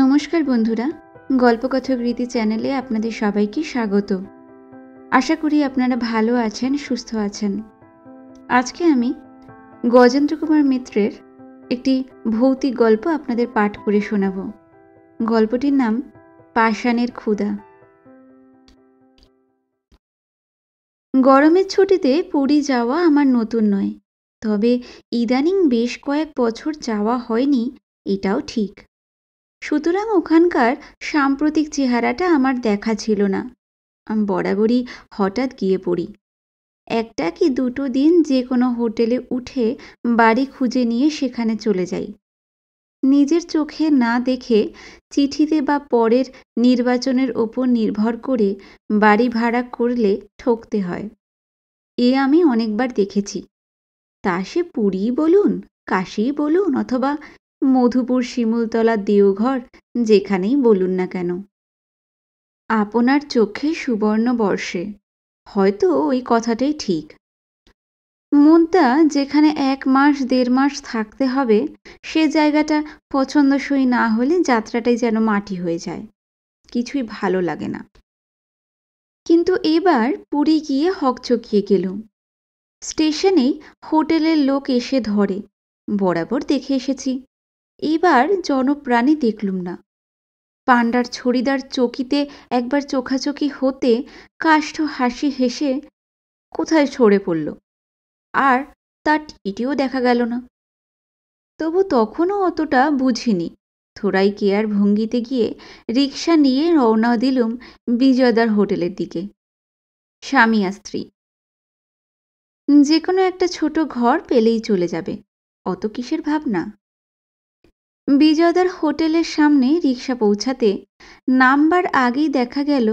নমস্কার বন্ধুরা গল্পকথক রীতি চ্যানেলে আপনাদের সবাইকে স্বাগত আশা করি আপনারা ভালো আছেন সুস্থ আছেন আজকে আমি গজেন্দ্র কুমার মিত্রের একটি ভৌতিক গল্প আপনাদের পাঠ করে শোনাব গল্পটির নাম পাষাণের ক্ষুদা গরমের ছুটিতে পুরী যাওয়া আমার নতুন নয় তবে ইদানিং বেশ কয়েক বছর যাওয়া হয়নি এটাও ঠিক সুতরাং ওখানকার সাম্প্রতিক চেহারাটা আমার দেখা ছিল না আমি বরাবরই হঠাৎ গিয়ে পড়ি একটা কি দুটো দিন যে কোনো হোটেলে উঠে বাড়ি খুঁজে নিয়ে সেখানে চলে যাই নিজের চোখে না দেখে চিঠিতে বা পরের নির্বাচনের ওপর নির্ভর করে বাড়ি ভাড়া করলে ঠকতে হয় এ আমি অনেকবার দেখেছি তা সে পুরী বলুন কাশি বলুন অথবা মধুপুর শিমুলতলা দেওঘর যেখানেই বলুন না কেন আপনার চোখে সুবর্ণ বর্ষে হয়তো ওই কথাটাই ঠিক মুদ্রা যেখানে এক মাস দেড় মাস থাকতে হবে সে জায়গাটা পছন্দসই না হলে যাত্রাটাই যেন মাটি হয়ে যায় কিছুই ভালো লাগে না কিন্তু এবার পুরী গিয়ে হকচকিয়ে গেল স্টেশনেই হোটেলের লোক এসে ধরে বরাবর দেখে এসেছি এইবার জনপ্রাণী দেখলুম না পাণ্ডার ছড়িদার চকিতে একবার চোখাচোখি হতে কাষ্ঠ হাসি হেসে কোথায় সরে পড়ল আর তার টিটিও দেখা গেল না তবু তখনও অতটা বুঝিনি থোড়াই কেয়ার ভঙ্গিতে গিয়ে রিক্সা নিয়ে রওনা দিলুম বিজয়দার হোটেলের দিকে স্বামী আর স্ত্রী যে কোনো একটা ছোট ঘর পেলেই চলে যাবে অত কিসের ভাবনা বিজয়দার হোটেলের সামনে রিক্সা পৌঁছাতে নামবার আগেই দেখা গেল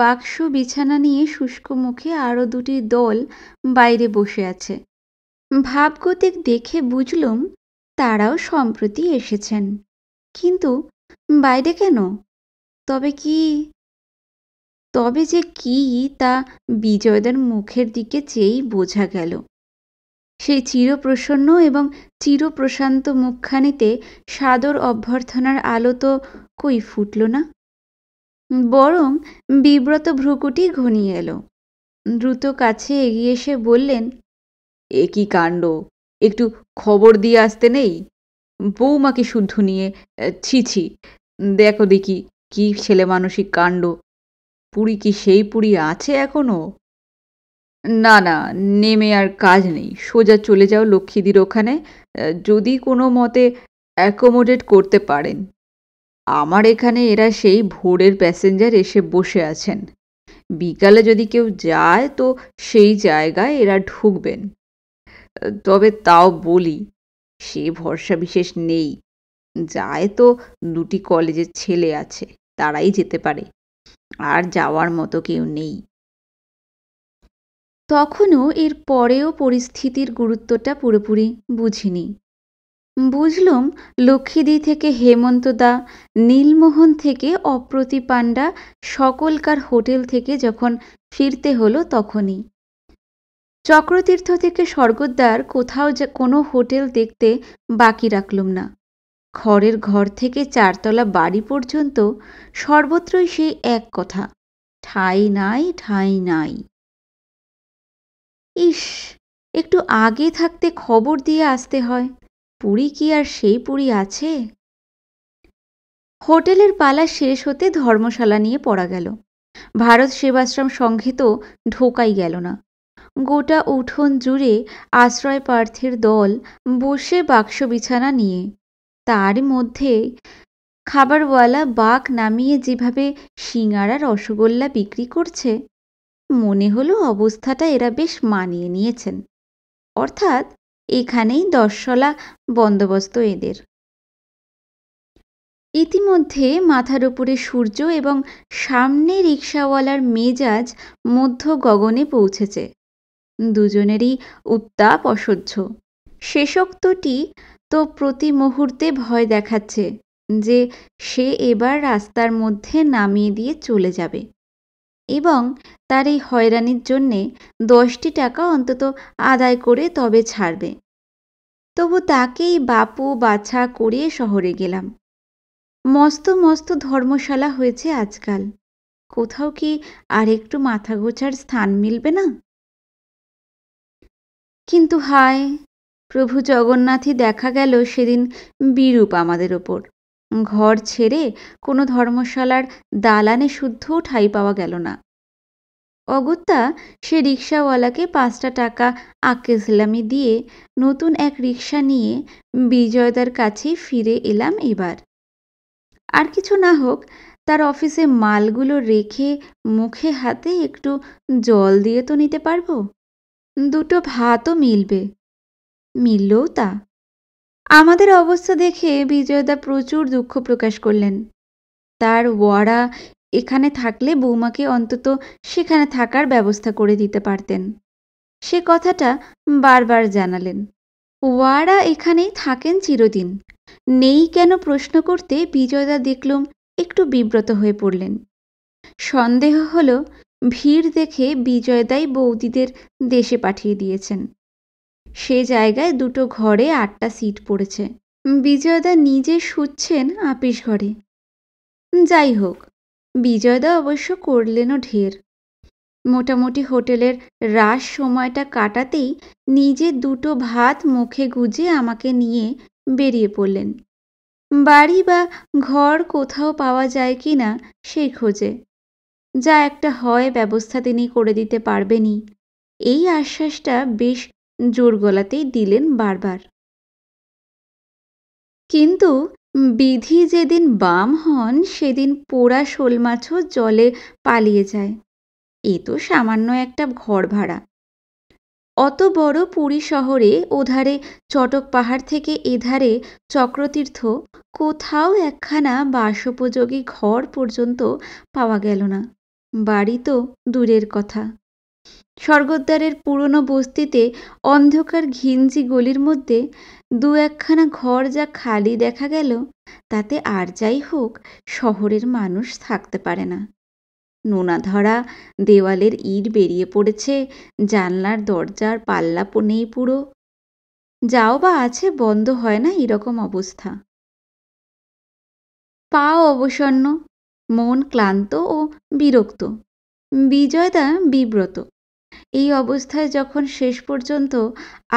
বাক্স বিছানা নিয়ে শুষ্ক মুখে আরও দুটি দল বাইরে বসে আছে ভাবগতিক দেখে বুঝলুম তারাও সম্প্রতি এসেছেন কিন্তু বাইরে কেন তবে কি তবে যে কি তা বিজয়দার মুখের দিকে চেয়েই বোঝা গেল সেই চিরপ্রসন্ন এবং চিরপ্রশান্ত মুখখানিতে সাদর অভ্যর্থনার আলো তো কই ফুটল না বরং বিব্রত ভ্রুকুটি ঘনিয়ে এলো দ্রুত কাছে এগিয়ে এসে বললেন এ কি কাণ্ড একটু খবর দিয়ে আসতে নেই বৌমাকে শুদ্ধ নিয়ে ছিছি দেখো দেখি কি ছেলে মানসিক কাণ্ড পুরী কি সেই পুরী আছে এখনো না, না, নেমে আর কাজ নেই। সোজা চলে যাও লক্ষ্মীদির ওখানে, যদি কোনো মতে অ্যাকোমোডেট করতে পারেন। আমার এখানে এরা সেই ভোরের প্যাসেঞ্জার এসে বসে আছেন। বিকালে যদি কেউ যায় তো সেই জায়গায় এরা ঢুকবেন। তবে তাও বলি, সে ভরসা বিশেষ নেই। যায় তো দুটি কলেজের ছেলে আছে, তারাই যেতে পারে। আর যাওয়ার মতো কেউ নেই। তখনও এর পরেও পরিস্থিতির গুরুত্বটা পুরোপুরি বুঝিনি বুঝলুম লক্ষ্মীদি থেকে হেমন্তদা নীলমোহন থেকে অপ্রতি পাণ্ডা সকলকার হোটেল থেকে যখন ফিরতে হলো তখনই চক্রতীর্থ থেকে স্বর্গদ্বার কোথাও যে কোনো হোটেল দেখতে বাকি রাখলুম না খড়ের ঘর থেকে চারতলা বাড়ি পর্যন্ত সর্বত্রই সেই এক কথা ঠাঁই নাই ঠাঁই নাই ইস একটু আগে থাকতে খবর দিয়ে আসতে হয় পুরী কি আর সেই পুরী আছে হোটেলের পালা শেষ হতে ধর্মশালা নিয়ে পড়া গেল ভারত সেবাশ্রম সঙ্ঘে তো ঢোকাই গেল না গোটা উঠোন জুড়ে আশ্রয় প্রার্থীর দল বসে বাক্স বিছানা নিয়ে তার মধ্যে খাবারওয়ালা বাঘ নামিয়ে যেভাবে সিঙাড়া রসগোল্লা বিক্রি করছে মনে হলো অবস্থাটা এরা বেশ মানিয়ে নিয়েছেন অর্থাৎ এখানেই দশশলা বন্দোবস্ত এদের ইতিমধ্যে মাথার উপরে সূর্য এবং সামনে রিক্সাওয়ালার মেজাজ মধ্য গগনে পৌঁছেছে দুজনেরই উত্তাপ অসহ্য শেষোক্তটি তো প্রতি মুহূর্তে ভয় দেখাচ্ছে যে সে এবার রাস্তার মধ্যে নামিয়ে দিয়ে চলে যাবে এবং তার এই হয়রানির জন্যে দশটি টাকা অন্তত আদায় করে তবে ছাড়বে তবু তাকেই বাপু বাছা করে শহরে গেলাম মস্ত মস্ত ধর্মশালা হয়েছে আজকাল কোথাও কি আর একটু মাথা গোছার স্থান মিলবে না কিন্তু হায় প্রভু জগন্নাথই দেখা গেল সেদিন বিরূপ আমাদের ওপর ঘর ছেড়ে কোনো ধর্মশালার দালানে শুদ্ধও ঠাই পাওয়া গেল না অগত্যা সে রিক্সাওয়ালাকে পাঁচটা টাকা ইসলামি দিয়ে নতুন এক রিক্সা নিয়ে বিজয়দার কাছে ফিরে এলাম এবার আর কিছু না হোক তার অফিসে মালগুলো রেখে মুখে হাতে একটু জল দিয়ে তো নিতে পারবো দুটো ভাতও মিলবে মিললও তা আমাদের অবস্থা দেখে বিজয়দা প্রচুর দুঃখ প্রকাশ করলেন তার ওয়াড়া এখানে থাকলে বৌমাকে অন্তত সেখানে থাকার ব্যবস্থা করে দিতে পারতেন সে কথাটা বারবার জানালেন ওয়ারা এখানেই থাকেন চিরদিন নেই কেন প্রশ্ন করতে বিজয়দা দেখলুম একটু বিব্রত হয়ে পড়লেন সন্দেহ হল ভিড় দেখে বিজয়দাই বৌদিদের দেশে পাঠিয়ে দিয়েছেন সে জায়গায় দুটো ঘরে আটটা সিট পড়েছে বিজয়দা নিজে শুচ্ছেন আপিস ঘরে যাই হোক বিজয়দা অবশ্য করলেনও ঢের মোটামুটি হোটেলের রাস সময়টা কাটাতেই নিজে দুটো ভাত মুখে গুজে আমাকে নিয়ে বেরিয়ে পড়লেন বাড়ি বা ঘর কোথাও পাওয়া যায় কি না সেই খোঁজে যা একটা হয় ব্যবস্থা তিনি করে দিতে পারবেনই এই আশ্বাসটা বেশ জোর গলাতেই দিলেন বারবার কিন্তু বিধি যেদিন বাম হন সেদিন পোড়া শোল মাছও জলে পালিয়ে যায় এ তো সামান্য একটা ঘর ভাড়া অত বড় পুরী শহরে ওধারে চটক পাহাড় থেকে এধারে চক্রতীর্থ কোথাও একখানা বাসোপযোগী ঘর পর্যন্ত পাওয়া গেল না বাড়ি তো দূরের কথা স্বর্গদ্বারের পুরনো বস্তিতে অন্ধকার ঘিঞ্জি গলির মধ্যে দু একখানা ঘর যা খালি দেখা গেল তাতে আর যাই হোক শহরের মানুষ থাকতে পারে না নোনা ধরা দেওয়ালের ইট বেরিয়ে পড়েছে জানলার দরজার পাল্লা নেই পুরো যাও বা আছে বন্ধ হয় না এরকম অবস্থা পা অবসন্ন মন ক্লান্ত ও বিরক্ত বিজয়দা বিব্রত এই অবস্থায় যখন শেষ পর্যন্ত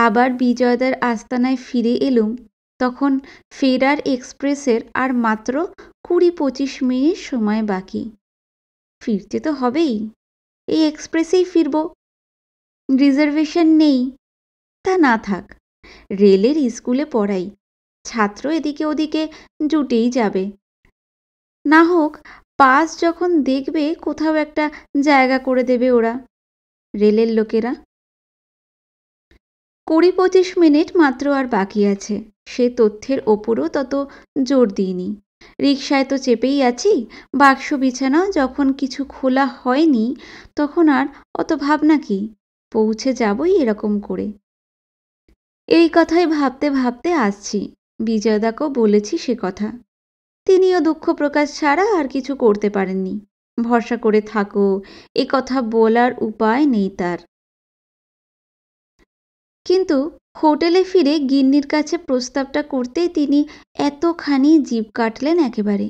আবার বিজয়দার আস্তানায় ফিরে এলুম তখন ফেরার এক্সপ্রেসের আর মাত্র কুড়ি পঁচিশ মিনিট সময় বাকি ফিরতে তো হবেই এই এক্সপ্রেসেই ফিরব রিজার্ভেশন নেই তা না থাক রেলের স্কুলে পড়াই ছাত্র এদিকে ওদিকে জুটেই যাবে না হোক পাস যখন দেখবে কোথাও একটা জায়গা করে দেবে ওরা রেলের লোকেরা কুড়ি পঁচিশ মিনিট মাত্র আর বাকি আছে সে তথ্যের ওপরও তত জোর দিইনি রিক্সায় তো চেপেই আছি বাক্স বিছানা যখন কিছু খোলা হয়নি তখন আর অত ভাবনা কি পৌঁছে যাবই এরকম করে এই কথাই ভাবতে ভাবতে আসছি বিজয়দাকেও বলেছি সে কথা তিনিও দুঃখ প্রকাশ ছাড়া আর কিছু করতে পারেননি ভরসা করে থাকো এ কথা বলার উপায় নেই তার কিন্তু হোটেলে ফিরে গিন্নির কাছে প্রস্তাবটা করতেই তিনি এতখানি জীব কাটলেন একেবারে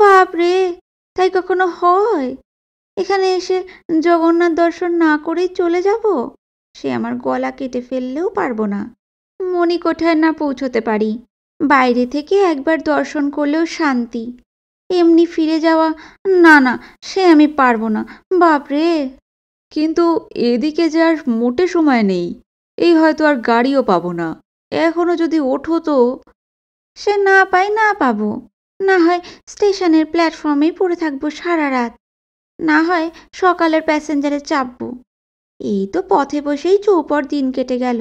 বাপরে তাই কখনো হয় এখানে এসে জগন্নাথ দর্শন না করেই চলে যাব সে আমার গলা কেটে ফেললেও পারবো না মণিকোঠায় না পৌঁছতে পারি বাইরে থেকে একবার দর্শন করলেও শান্তি এমনি ফিরে যাওয়া না না সে আমি পারবো না বাপরে কিন্তু এদিকে আর মোটে সময় নেই এই হয়তো আর গাড়িও পাবো না এখনও যদি ওঠো তো সে না পাই না পাবো না হয় স্টেশনের প্ল্যাটফর্মেই পড়ে থাকবো সারা রাত না হয় সকালের প্যাসেঞ্জারে চাপবো এই তো পথে বসেই চৌপর দিন কেটে গেল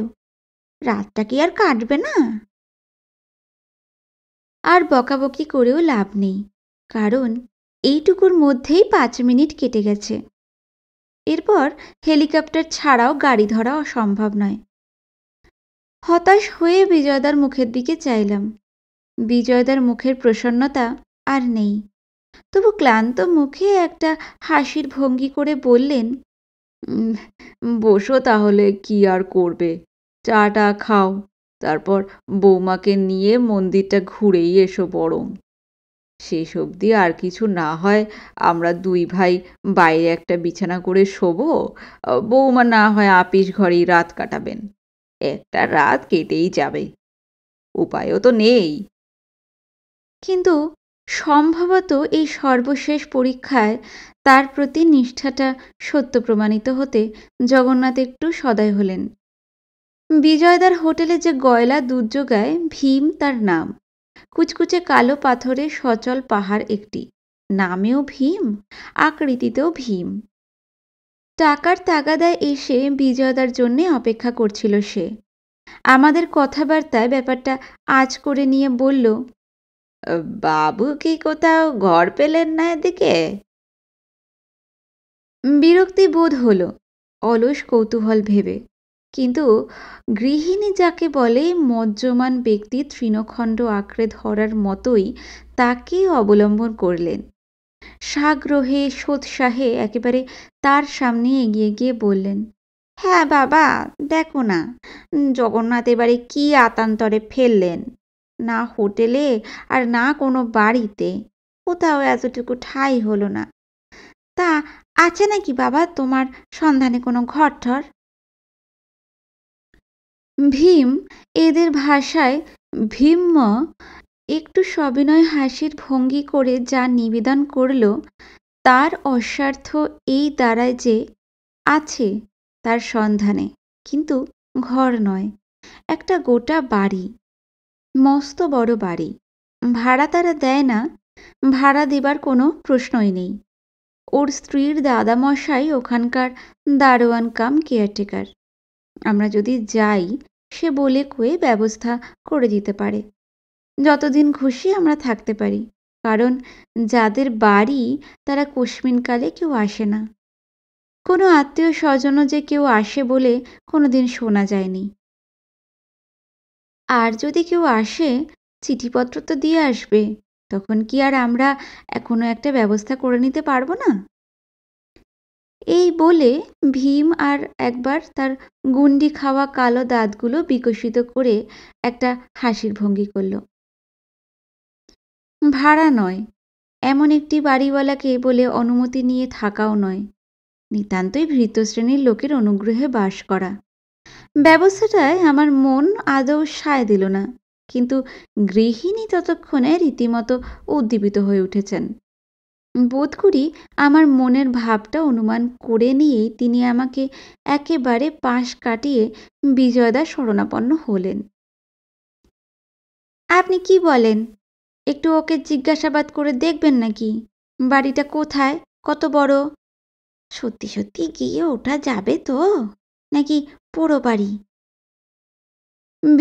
রাতটা কি আর কাটবে না আর বকাবকি করেও লাভ নেই কারণ এইটুকুর মধ্যেই পাঁচ মিনিট কেটে গেছে এরপর হেলিকপ্টার ছাড়াও গাড়ি ধরা অসম্ভব নয় হতাশ হয়ে বিজয়দার মুখের দিকে চাইলাম বিজয়দার মুখের প্রসন্নতা আর নেই তবু ক্লান্ত মুখে একটা হাসির ভঙ্গি করে বললেন বসো তাহলে কি আর করবে চাটা খাও তারপর বৌমাকে নিয়ে মন্দিরটা ঘুরেই এসো বরং শেষ অবধি আর কিছু না হয় আমরা দুই ভাই বাইরে একটা বিছানা করে শোবো বৌমা না হয় আপিস ঘরেই রাত কাটাবেন একটা রাত কেটেই যাবে উপায়ও তো নেই কিন্তু সম্ভবত এই সর্বশেষ পরীক্ষায় তার প্রতি নিষ্ঠাটা সত্য প্রমাণিত হতে জগন্নাথ একটু সদয় হলেন বিজয়দার হোটেলে যে গয়লা দুর্যোগায় ভীম তার নাম কুচকুচে কালো পাথরে সচল পাহাড় একটি নামেও ভীম আকৃতিতেও ভীম টাকার তাগাদায় এসে বিজয়দার জন্যে অপেক্ষা করছিল সে আমাদের কথাবার্তায় ব্যাপারটা আজ করে নিয়ে বলল বাবু কি কোথাও ঘর পেলেন না এদিকে বিরক্তি বোধ হল অলস কৌতূহল ভেবে কিন্তু গৃহিণী যাকে বলে মজ্জমান ব্যক্তি তৃণখণ্ড আঁকড়ে ধরার মতোই তাকে অবলম্বন করলেন সাগ্রহে সোৎসাহে একেবারে তার সামনে এগিয়ে গিয়ে বললেন হ্যাঁ বাবা দেখো না জগন্নাথ এবারে কি আতান্তরে ফেললেন না হোটেলে আর না কোনো বাড়িতে কোথাও এতটুকু ঠাঁই হলো না তা আছে নাকি বাবা তোমার সন্ধানে কোনো ঘরঠর ভীম এদের ভাষায় ভীম্ম একটু সবিনয় হাসির ভঙ্গি করে যা নিবেদন করল তার অস্বার্থ এই দ্বারায় যে আছে তার সন্ধানে কিন্তু ঘর নয় একটা গোটা বাড়ি মস্ত বড় বাড়ি ভাড়া তারা দেয় না ভাড়া দেবার কোনো প্রশ্নই নেই ওর স্ত্রীর দাদামশাই ওখানকার দারোয়ান কাম কেয়ারটেকার আমরা যদি যাই সে বলে কয়ে ব্যবস্থা করে দিতে পারে যতদিন খুশি আমরা থাকতে পারি কারণ যাদের বাড়ি তারা কুশ্মিনকালে কেউ আসে না কোনো আত্মীয় স্বজনও যে কেউ আসে বলে কোনো দিন শোনা যায়নি আর যদি কেউ আসে চিঠিপত্র তো দিয়ে আসবে তখন কি আর আমরা এখনও একটা ব্যবস্থা করে নিতে পারবো না এই বলে ভীম আর একবার তার গুন্ডি খাওয়া কালো দাঁতগুলো বিকশিত করে একটা হাসির ভঙ্গি করল ভাড়া নয় এমন একটি বাড়িওয়ালাকে বলে অনুমতি নিয়ে থাকাও নয় নিতান্তই ভৃত শ্রেণীর লোকের অনুগ্রহে বাস করা ব্যবস্থাটায় আমার মন আদৌ সায় দিল না কিন্তু গৃহিণী ততক্ষণে রীতিমতো উদ্দীপিত হয়ে উঠেছেন বোধ করি আমার মনের ভাবটা অনুমান করে নিয়েই তিনি আমাকে একেবারে পাশ কাটিয়ে বিজয়দা শরণাপন্ন হলেন আপনি কি বলেন একটু ওকে জিজ্ঞাসাবাদ করে দেখবেন নাকি বাড়িটা কোথায় কত বড় সত্যি সত্যি গিয়ে ওটা যাবে তো নাকি পোড়ো বাড়ি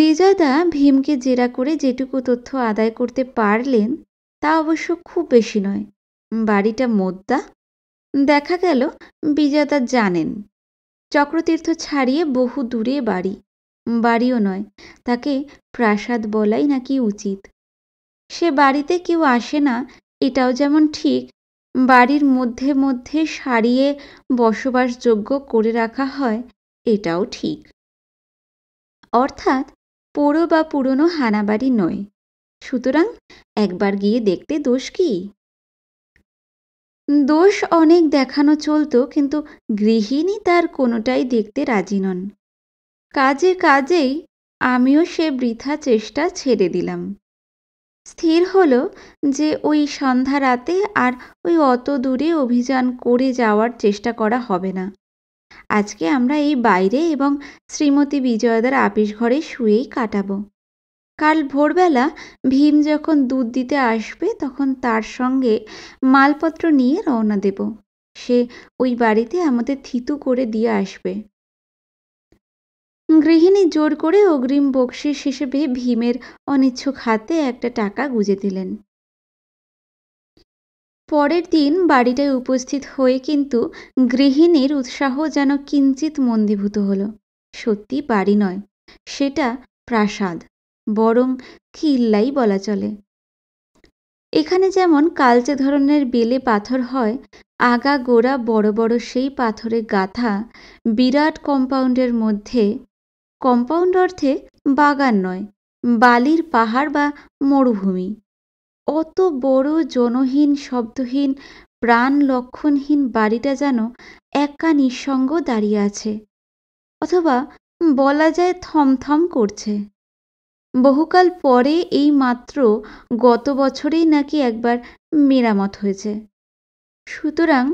বিজয়দা ভীমকে জেরা করে যেটুকু তথ্য আদায় করতে পারলেন তা অবশ্য খুব বেশি নয় বাড়িটা মোদ্দা দেখা গেল বিজাতা জানেন চক্রতীর্থ ছাড়িয়ে বহু দূরে বাড়ি বাড়িও নয় তাকে প্রাসাদ বলাই নাকি উচিত সে বাড়িতে কেউ আসে না এটাও যেমন ঠিক বাড়ির মধ্যে মধ্যে সারিয়ে বসবাসযোগ্য করে রাখা হয় এটাও ঠিক অর্থাৎ পোড়ো বা পুরনো হানাবাড়ি নয় সুতরাং একবার গিয়ে দেখতে দোষ কী দোষ অনেক দেখানো চলতো কিন্তু গৃহিণী তার কোনোটাই দেখতে রাজি নন কাজে কাজেই আমিও সে বৃথা চেষ্টা ছেড়ে দিলাম স্থির হলো যে ওই সন্ধ্যা রাতে আর ওই অত দূরে অভিযান করে যাওয়ার চেষ্টা করা হবে না আজকে আমরা এই বাইরে এবং শ্রীমতী বিজয়দার আপিস ঘরে শুয়েই কাটাবো কাল ভোরবেলা ভীম যখন দুধ দিতে আসবে তখন তার সঙ্গে মালপত্র নিয়ে রওনা দেব সে ওই বাড়িতে আমাদের থিতু করে দিয়ে আসবে গৃহিণী জোর করে অগ্রিম বকশিস হিসেবে ভীমের অনিচ্ছুক হাতে একটা টাকা গুঁজে দিলেন পরের দিন বাড়িটায় উপস্থিত হয়ে কিন্তু গৃহিণীর উৎসাহ যেন কিঞ্চিত মন্দীভূত হল সত্যি বাড়ি নয় সেটা প্রাসাদ বরং খিল্লাই বলা চলে এখানে যেমন কালচে ধরনের বেলে পাথর হয় আগা গোড়া বড় বড় সেই পাথরে গাথা বিরাট কম্পাউন্ডের মধ্যে কম্পাউন্ড অর্থে বাগান নয় বালির পাহাড় বা মরুভূমি অত বড় জনহীন শব্দহীন প্রাণ লক্ষণহীন বাড়িটা যেন একা নিঃসঙ্গ দাঁড়িয়ে আছে অথবা বলা যায় থমথম করছে বহুকাল পরে এই মাত্র গত বছরেই নাকি একবার মেরামত হয়েছে সুতরাং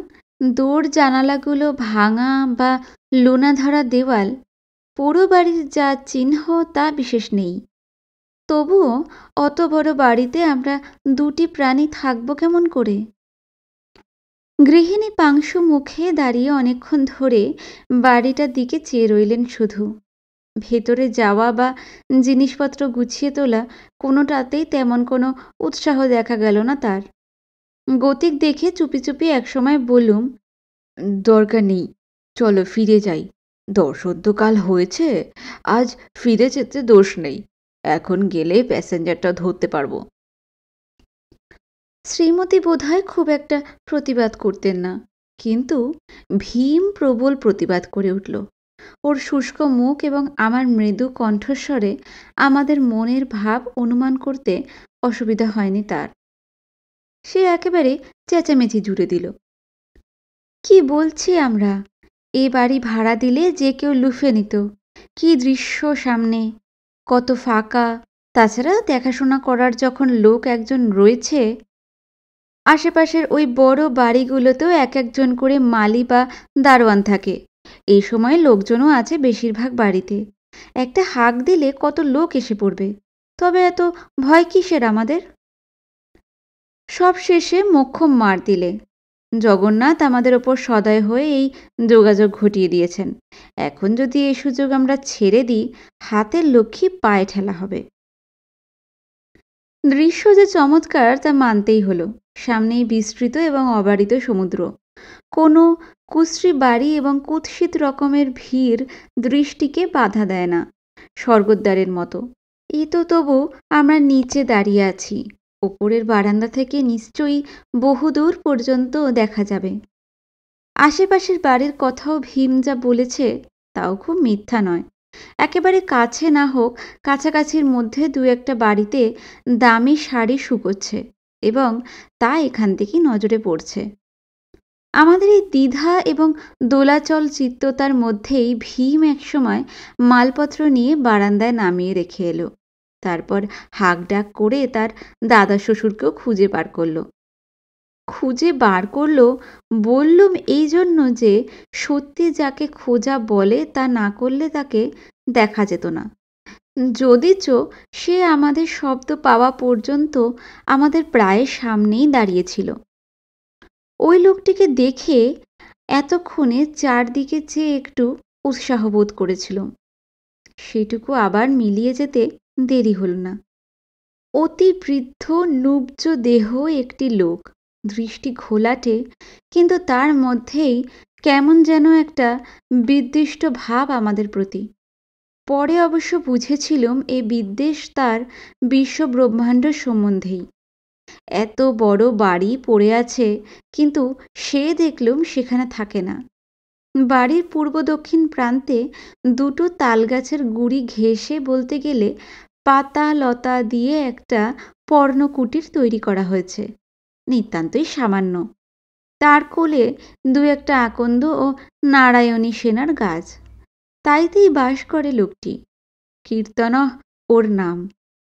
দোর জানালাগুলো ভাঙা বা লোনাধরা দেওয়াল পোড়ো বাড়ির যা চিহ্ন তা বিশেষ নেই তবুও অত বড় বাড়িতে আমরা দুটি প্রাণী থাকব কেমন করে গৃহিণী পাংশু মুখে দাঁড়িয়ে অনেকক্ষণ ধরে বাড়িটার দিকে চেয়ে রইলেন শুধু ভেতরে যাওয়া বা জিনিসপত্র গুছিয়ে তোলা কোনোটাতেই তেমন কোনো উৎসাহ দেখা গেল না তার গতিক দেখে চুপি চুপি একসময় বলুম দরকার নেই চলো ফিরে যাই দর্শদ্য হয়েছে আজ ফিরে যেতে দোষ নেই এখন গেলে প্যাসেঞ্জারটা ধরতে পারবো শ্রীমতী বোধহয় খুব একটা প্রতিবাদ করতেন না কিন্তু ভীম প্রবল প্রতিবাদ করে উঠল ওর শুষ্ক মুখ এবং আমার মৃদু কণ্ঠস্বরে আমাদের মনের ভাব অনুমান করতে অসুবিধা হয়নি তার সে একেবারে চেঁচামেচি জুড়ে দিল কি বলছি আমরা এ বাড়ি ভাড়া দিলে যে কেউ লুফে নিত কি দৃশ্য সামনে কত ফাঁকা তাছাড়া দেখাশোনা করার যখন লোক একজন রয়েছে আশেপাশের ওই বড় বাড়িগুলোতেও এক একজন করে মালি বা দারোয়ান থাকে এই সময় লোকজনও আছে বেশিরভাগ বাড়িতে একটা হাঁক দিলে কত লোক এসে পড়বে তবে এত ভয় কিসের আমাদের সব শেষে মোক্ষম মার দিলে জগন্নাথ আমাদের ওপর সদয় হয়ে এই যোগাযোগ ঘটিয়ে দিয়েছেন এখন যদি এই সুযোগ আমরা ছেড়ে দিই হাতের লক্ষ্মী পায়ে ঠেলা হবে দৃশ্য যে চমৎকার তা মানতেই হলো সামনেই বিস্তৃত এবং অবারিত সমুদ্র কোনো কুশ্রী বাড়ি এবং কুৎসিত রকমের ভিড় দৃষ্টিকে বাধা দেয় না স্বর্গদ্বারের মতো এ তো তবু আমরা নিচে দাঁড়িয়ে আছি ওপরের বারান্দা থেকে নিশ্চয়ই বহুদূর পর্যন্ত দেখা যাবে আশেপাশের বাড়ির কথাও ভীম যা বলেছে তাও খুব মিথ্যা নয় একেবারে কাছে না হোক কাছাকাছির মধ্যে দু একটা বাড়িতে দামি শাড়ি শুকোচ্ছে এবং তা এখান থেকেই নজরে পড়ছে আমাদের এই দ্বিধা এবং দোলাচল চিত্ততার মধ্যেই ভীম একসময় মালপত্র নিয়ে বারান্দায় নামিয়ে রেখে এলো তারপর হাক ডাক করে তার দাদা শ্বশুরকেও খুঁজে বার করলো খুঁজে বার করলো বললুম এই জন্য যে সত্যি যাকে খোঁজা বলে তা না করলে তাকে দেখা যেত না যদিচ সে আমাদের শব্দ পাওয়া পর্যন্ত আমাদের প্রায় সামনেই দাঁড়িয়েছিল ওই লোকটিকে দেখে এতক্ষণে চারদিকে চেয়ে একটু উৎসাহ বোধ করেছিল সেটুকু আবার মিলিয়ে যেতে দেরি হল না অতি বৃদ্ধ নুব্জ দেহ একটি লোক দৃষ্টি ঘোলাটে কিন্তু তার মধ্যেই কেমন যেন একটা বিদ্বিষ্ট ভাব আমাদের প্রতি পরে অবশ্য বুঝেছিলাম এই বিদ্বেষ তার বিশ্বব্রহ্মাণ্ড সম্বন্ধেই এত বড় বাড়ি পড়ে আছে কিন্তু সে দেখলুম সেখানে থাকে না বাড়ির পূর্ব দক্ষিণ প্রান্তে দুটো তালগাছের গুড়ি ঘেঁষে বলতে গেলে পাতা লতা দিয়ে একটা পর্ণকুটির তৈরি করা হয়েছে নিতান্তই সামান্য তার কোলে দু একটা আকন্দ ও নারায়ণী সেনার গাছ তাইতেই বাস করে লোকটি কীর্তন ওর নাম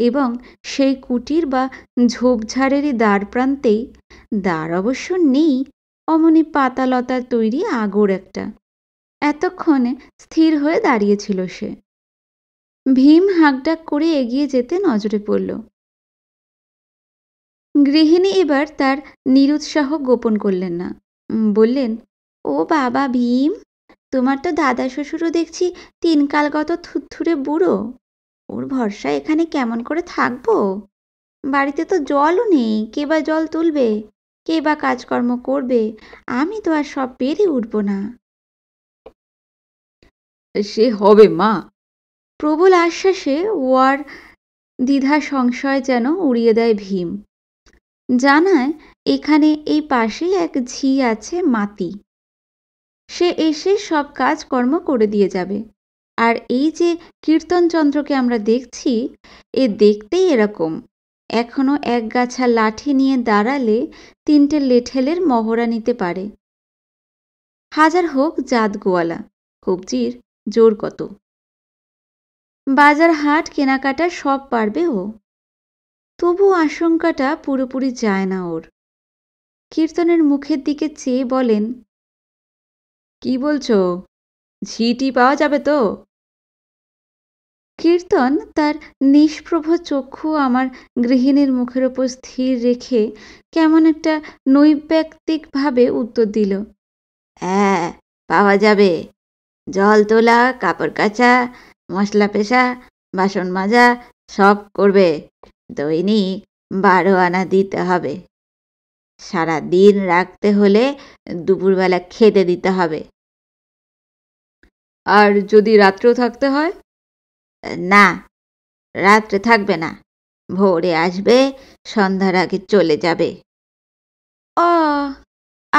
এবং সেই কুটির বা ঝোপঝাড়েরই দ্বার প্রান্তেই দ্বার অবশ্য নেই অমনি পাতালতার তৈরি আগর একটা এতক্ষণে স্থির হয়ে দাঁড়িয়েছিল সে ভীম হাঁকডাক করে এগিয়ে যেতে নজরে পড়ল গৃহিণী এবার তার নিরুৎসাহ গোপন করলেন না বললেন ও বাবা ভীম তোমার তো দাদা শ্বশুরও দেখছি তিনকালগত থুথুরে বুড়ো ওর ভরসা এখানে কেমন করে থাকবো বাড়িতে তো জলও নেই কে বা জল তুলবে কে বা কাজকর্ম করবে আমি তো আর সব পেরে উঠব না সে হবে মা প্রবল আশ্বাসে ওয়ার দ্বিধা সংশয় যেন উড়িয়ে দেয় ভীম জানায় এখানে এই পাশেই এক ঝি আছে মাতি সে এসে সব কাজকর্ম করে দিয়ে যাবে আর এই যে কীর্তনচন্দ্রকে আমরা দেখছি এ দেখতেই এরকম এখনও এক গাছা লাঠি নিয়ে দাঁড়ালে তিনটে লেঠেলের মহড়া নিতে পারে হাজার হোক জাত গোয়ালা কবজির জোর কত বাজার হাট কেনাকাটা সব পারবে ও তবু আশঙ্কাটা পুরোপুরি যায় না ওর কীর্তনের মুখের দিকে চেয়ে বলেন কি বলছো ঝিটি পাওয়া যাবে তো কীর্তন তার নিষ্প্রভ চক্ষু আমার গৃহিণীর মুখের ওপর স্থির রেখে কেমন একটা নৈব্যক্তিকভাবে উত্তর দিল হ্যাঁ পাওয়া যাবে জল তোলা কাপড় কাচা মশলা পেশা বাসন মাজা সব করবে দৈনিক বারো আনা দিতে হবে সারা দিন রাখতে হলে দুপুরবেলা খেতে দিতে হবে আর যদি রাত্রেও থাকতে হয় না রাত্রে থাকবে না ভোরে আসবে সন্ধ্যার আগে চলে যাবে অ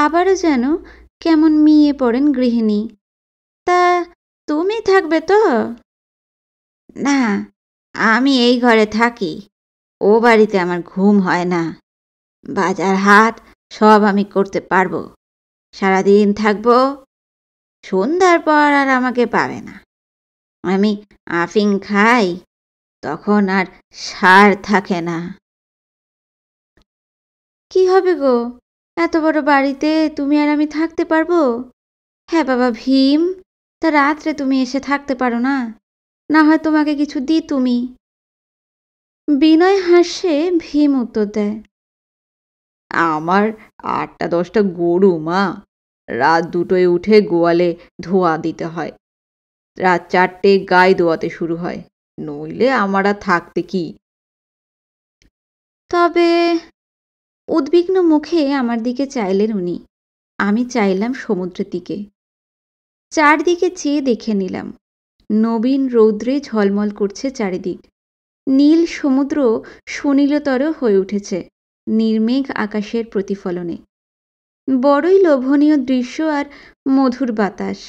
আবারও যেন কেমন মিয়ে পড়েন গৃহিণী তা তুমি থাকবে তো না আমি এই ঘরে থাকি ও বাড়িতে আমার ঘুম হয় না বাজার হাট সব আমি করতে পারবো সারাদিন থাকবো সন্ধ্যার পর আর আমাকে পাবে না আমি আফিং খাই তখন আর সার থাকে না কি হবে গো এত বড় বাড়িতে তুমি আর আমি থাকতে পারবো হ্যাঁ বাবা ভীম তা রাত্রে তুমি এসে থাকতে পারো না না হয় তোমাকে কিছু দিই তুমি বিনয় হাসে ভীম উত্তর দেয় আমার আটটা দশটা গরু মা রাত দুটোয় উঠে গোয়ালে ধোয়া দিতে হয় রাত চারটে গায়ে দোয়াতে শুরু হয় নইলে আমার আর থাকতে কি তবে উদ্বিগ্ন মুখে আমার দিকে চাইলেন উনি আমি চাইলাম সমুদ্রের দিকে চারদিকে চেয়ে দেখে নিলাম নবীন রৌদ্রে ঝলমল করছে চারিদিক নীল সমুদ্র সুনীলতর হয়ে উঠেছে নির্মেঘ আকাশের প্রতিফলনে বড়ই লোভনীয় দৃশ্য আর মধুর বাতাস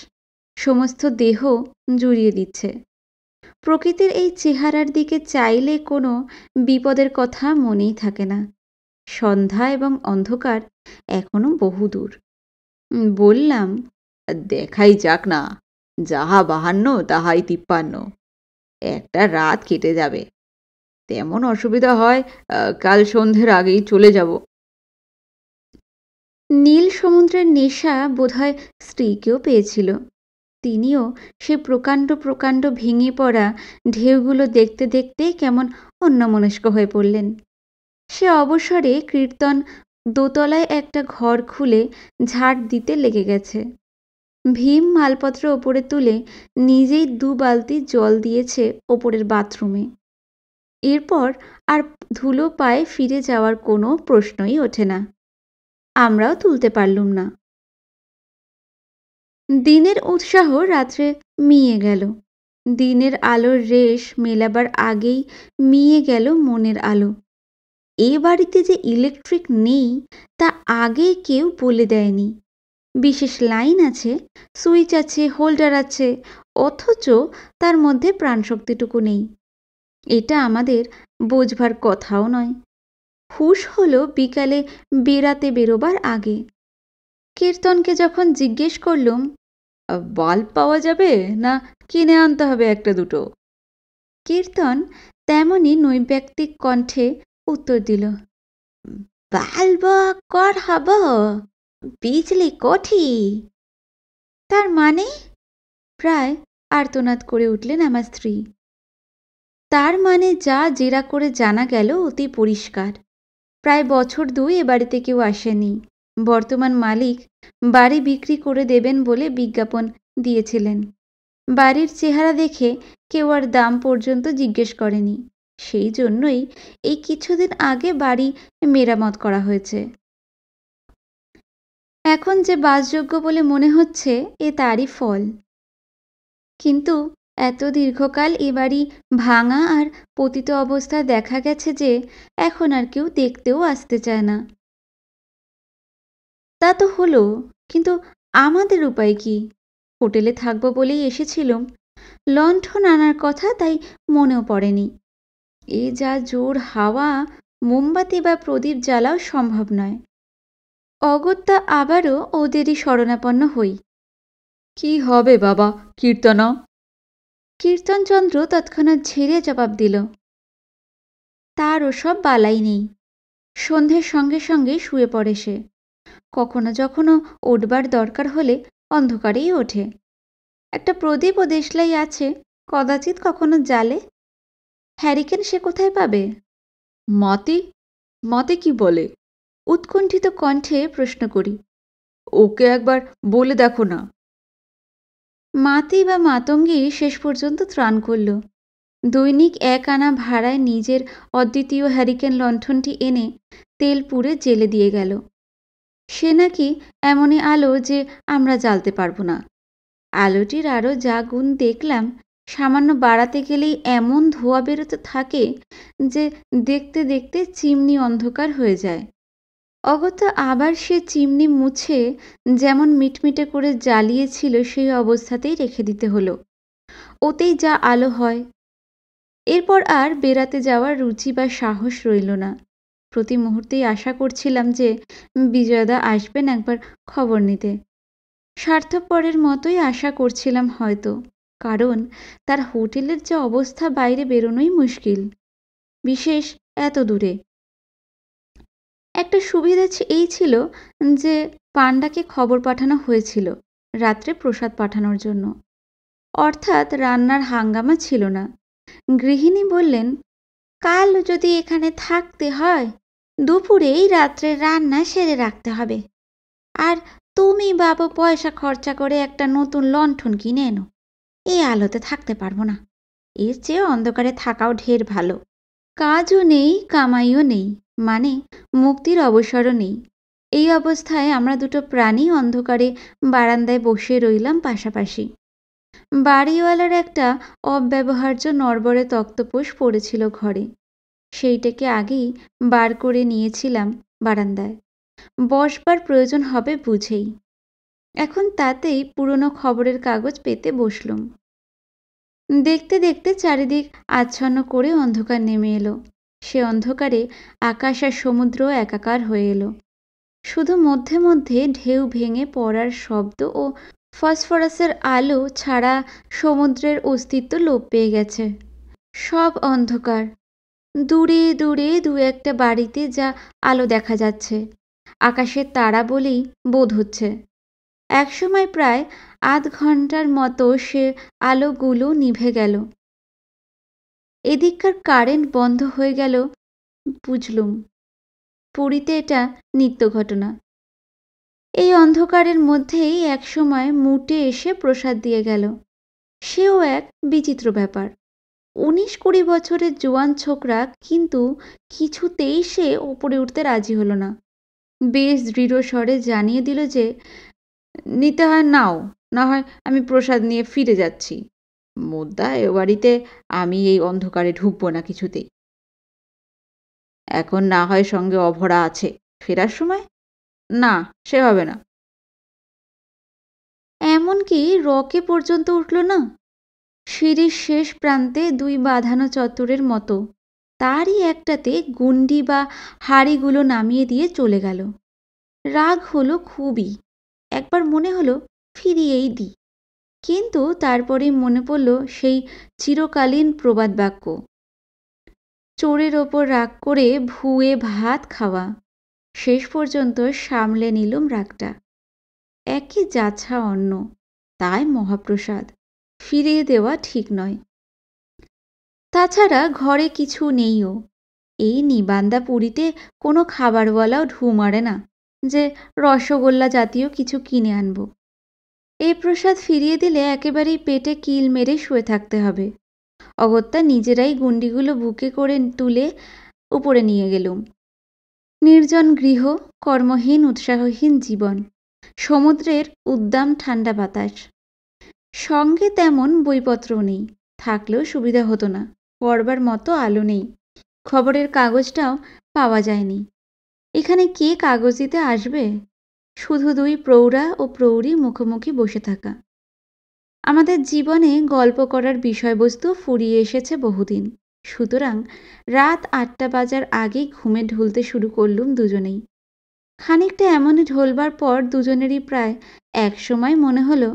সমস্ত দেহ জুড়িয়ে দিচ্ছে প্রকৃতির এই চেহারার দিকে চাইলে কোনো বিপদের কথা মনেই থাকে না সন্ধ্যা এবং অন্ধকার এখনো বহুদূর বললাম দেখাই যাক না যাহা বাহান্ন তাহাই তিপ্পান্ন একটা রাত কেটে যাবে তেমন অসুবিধা হয় কাল সন্ধ্যের আগেই চলে যাব নীল সমুদ্রের নেশা বোধহয় স্ত্রীকেও পেয়েছিল তিনিও সে প্রকাণ্ড প্রকাণ্ড ভেঙে পড়া ঢেউগুলো দেখতে দেখতে কেমন অন্যমনস্ক হয়ে পড়লেন সে অবসরে কীর্তন দোতলায় একটা ঘর খুলে ঝাড় দিতে লেগে গেছে ভীম মালপত্র ওপরে তুলে নিজেই দু বালতি জল দিয়েছে ওপরের বাথরুমে এরপর আর ধুলো পায়ে ফিরে যাওয়ার কোনো প্রশ্নই ওঠে না আমরাও তুলতে পারলুম না দিনের উৎসাহ রাত্রে মিয়ে গেল দিনের আলোর রেশ মেলাবার আগেই মিয়ে গেল মনের আলো এ বাড়িতে যে ইলেকট্রিক নেই তা আগে কেউ বলে দেয়নি বিশেষ লাইন আছে সুইচ আছে হোল্ডার আছে অথচ তার মধ্যে প্রাণশক্তিটুকু নেই এটা আমাদের বোঝবার কথাও নয় হুশ হলো বিকালে বেড়াতে বেরোবার আগে কীর্তনকে যখন জিজ্ঞেস করলুম বাল্ব পাওয়া যাবে না কিনে আনতে হবে একটা দুটো কীর্তন তেমনই নৈব্যক্তিক কণ্ঠে উত্তর দিল বাল্ব কর হব বিজলি কঠি তার মানে প্রায় আর্তনাদ করে উঠলেন আমার স্ত্রী তার মানে যা জেরা করে জানা গেল অতি পরিষ্কার প্রায় বছর দুই এ বাড়িতে কেউ আসেনি বর্তমান মালিক বাড়ি বিক্রি করে দেবেন বলে বিজ্ঞাপন দিয়েছিলেন বাড়ির চেহারা দেখে কেউ আর দাম পর্যন্ত জিজ্ঞেস করেনি সেই জন্যই এই কিছুদিন আগে বাড়ি মেরামত করা হয়েছে এখন যে বাসযোগ্য বলে মনে হচ্ছে এ তারই ফল কিন্তু এত দীর্ঘকাল এ বাড়ি ভাঙা আর পতিত অবস্থায় দেখা গেছে যে এখন আর কেউ দেখতেও আসতে চায় না তা তো হলো কিন্তু আমাদের উপায় কি হোটেলে থাকবো বলেই এসেছিলাম লণ্ঠন আনার কথা তাই মনেও পড়েনি এ যা জোর হাওয়া মোমবাতি বা প্রদীপ জ্বালাও সম্ভব নয় অগত্যা আবারও ওদেরই শরণাপন্ন হই কি হবে বাবা কীর্তনা কীর্তনচন্দ্র তৎক্ষণাৎ ঝেড়ে জবাব দিল তার ওসব বালাই নেই সন্ধ্যের সঙ্গে সঙ্গে শুয়ে পড়ে সে কখনো যখনও উঠবার দরকার হলে অন্ধকারেই ওঠে একটা প্রদীপ ও দেশলাই আছে কদাচিৎ কখনো জালে হ্যারিকেন সে কোথায় পাবে মতে মতে কি বলে উৎকণ্ঠিত কণ্ঠে প্রশ্ন করি ওকে একবার বলে দেখো না মাতি বা মাতঙ্গী শেষ পর্যন্ত ত্রাণ করল দৈনিক এক আনা ভাড়ায় নিজের অদ্বিতীয় হ্যারিকেন লণ্ঠনটি এনে তেল পুড়ে জেলে দিয়ে গেল সে নাকি এমনই আলো যে আমরা জ্বালতে পারবো না আলোটির আরও যা গুণ দেখলাম সামান্য বাড়াতে গেলেই এমন ধোয়া বেরোতে থাকে যে দেখতে দেখতে চিমনি অন্ধকার হয়ে যায় অগত্যা আবার সে চিমনি মুছে যেমন মিটমিটে করে জ্বালিয়েছিল সেই অবস্থাতেই রেখে দিতে হলো ওতেই যা আলো হয় এরপর আর বেড়াতে যাওয়ার রুচি বা সাহস রইল না প্রতি মুহূর্তেই আশা করছিলাম যে বিজয়দা আসবেন একবার খবর নিতে স্বার্থপরের মতোই আশা করছিলাম হয়তো কারণ তার হোটেলের যে অবস্থা বাইরে বেরোনোই মুশকিল বিশেষ এত দূরে একটা সুবিধা এই ছিল যে পান্ডাকে খবর পাঠানো হয়েছিল রাত্রে প্রসাদ পাঠানোর জন্য অর্থাৎ রান্নার হাঙ্গামা ছিল না গৃহিণী বললেন কাল যদি এখানে থাকতে হয় দুপুরেই রাত্রে রান্না সেরে রাখতে হবে আর তুমি বাবু পয়সা খরচা করে একটা নতুন লণ্ঠন কিনে এনো এই আলোতে থাকতে পারবো না এর চেয়ে অন্ধকারে থাকাও ঢের ভালো কাজও নেই কামাইও নেই মানে মুক্তির অবসরও নেই এই অবস্থায় আমরা দুটো প্রাণী অন্ধকারে বারান্দায় বসে রইলাম পাশাপাশি বাড়িওয়ালার একটা অব্যবহার্য নরবরে তক্তপোষ পড়েছিল ঘরে সেইটাকে আগেই বার করে নিয়েছিলাম বারান্দায় বসবার প্রয়োজন হবে বুঝেই এখন তাতেই পুরনো খবরের কাগজ পেতে বসলুম দেখতে দেখতে চারিদিক আচ্ছন্ন করে অন্ধকার নেমে এলো সে অন্ধকারে আকাশ আর সমুদ্র একাকার হয়ে এলো শুধু মধ্যে মধ্যে ঢেউ ভেঙে পড়ার শব্দ ও ফসফরাসের আলো ছাড়া সমুদ্রের অস্তিত্ব লোপ পেয়ে গেছে সব অন্ধকার দূরে দূরে দু একটা বাড়িতে যা আলো দেখা যাচ্ছে আকাশের তারা বলেই বোধ হচ্ছে একসময় প্রায় আধ ঘন্টার মতো সে আলোগুলো নিভে গেল এদিককার কারেন্ট বন্ধ হয়ে গেল বুঝলুম পুরীতে এটা নিত্য ঘটনা এই অন্ধকারের মধ্যেই একসময় মুটে এসে প্রসাদ দিয়ে গেল সেও এক বিচিত্র ব্যাপার উনিশ কুড়ি বছরের জোয়ান ছোকরা কিন্তু কিছুতেই সে ওপরে উঠতে রাজি হলো না বেশ দৃঢ় স্বরে জানিয়ে দিল যে নিতে হয় নাও না হয় আমি প্রসাদ নিয়ে ফিরে যাচ্ছি মোদ্দা এ বাড়িতে আমি এই অন্ধকারে ঢুকবো না কিছুতেই এখন না হয় সঙ্গে অভরা আছে ফেরার সময় না সে হবে না এমনকি রকে পর্যন্ত উঠল না সিঁড়ির শেষ প্রান্তে দুই বাঁধানো চত্বরের মতো তারই একটাতে গুন্ডি বা হাড়িগুলো নামিয়ে দিয়ে চলে গেল রাগ হলো খুবই একবার মনে হলো ফিরিয়েই দিই কিন্তু তারপরে মনে পড়ল সেই চিরকালীন প্রবাদ বাক্য চোরের ওপর রাগ করে ভুয়ে ভাত খাওয়া শেষ পর্যন্ত সামলে নিলুম রাগটা একই যাছা অন্ন তাই মহাপ্রসাদ ফিরিয়ে দেওয়া ঠিক নয় তাছাড়া ঘরে কিছু নেইও এই নিবান্দা পুরীতে কোনো খাবারওয়ালাও ঢু মারে না যে রসগোল্লা জাতীয় কিছু কিনে আনবো এই প্রসাদ ফিরিয়ে দিলে একেবারেই পেটে কিল মেরে শুয়ে থাকতে হবে অগত্যা নিজেরাই গুন্ডিগুলো বুকে করে তুলে উপরে নিয়ে গেলুম নির্জন গৃহ কর্মহীন উৎসাহহীন জীবন সমুদ্রের উদ্দাম ঠান্ডা বাতাস সঙ্গে তেমন বইপত্র নেই থাকলেও সুবিধা হতো না পড়বার মতো আলো নেই খবরের কাগজটাও পাওয়া যায়নি এখানে কে কাগজ দিতে আসবে শুধু দুই প্রৌঢ়া ও প্রৌঢ়ী মুখোমুখি বসে থাকা আমাদের জীবনে গল্প করার বিষয়বস্তু ফুরিয়ে এসেছে বহুদিন সুতরাং রাত আটটা বাজার আগে ঘুমে ঢুলতে শুরু করলুম দুজনেই খানিকটা এমনই ঢোলবার পর দুজনেরই প্রায় এক সময় মনে হলো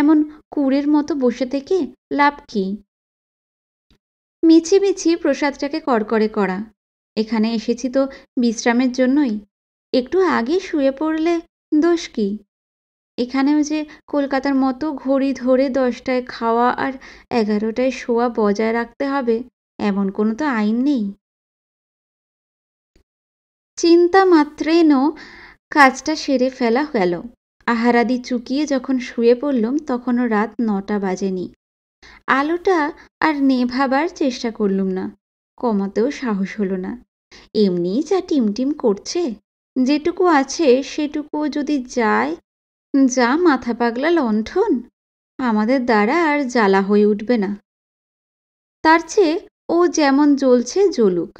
এমন কুড়ের মতো বসে থেকে লাভ কি মিছি মিছি প্রসাদটাকে করকরে করা এখানে এসেছি তো বিশ্রামের জন্যই একটু আগে শুয়ে পড়লে দোষ কী এখানেও যে কলকাতার মতো ঘড়ি ধরে দশটায় খাওয়া আর এগারোটায় শোয়া বজায় রাখতে হবে এমন কোনো তো আইন নেই চিন্তা মাত্রেনও কাজটা সেরে ফেলা গেল আহারাদি চুকিয়ে যখন শুয়ে পড়লাম তখনও রাত নটা বাজেনি আলোটা আর নেভাবার চেষ্টা করলুম না কমাতেও সাহস হলো না এমনিই যা টিমটিম করছে যেটুকু আছে সেটুকুও যদি যায় যা মাথা পাগলা লণ্ঠন আমাদের দ্বারা আর জ্বালা হয়ে উঠবে না তার চেয়ে ও যেমন জ্বলছে জ্বলুক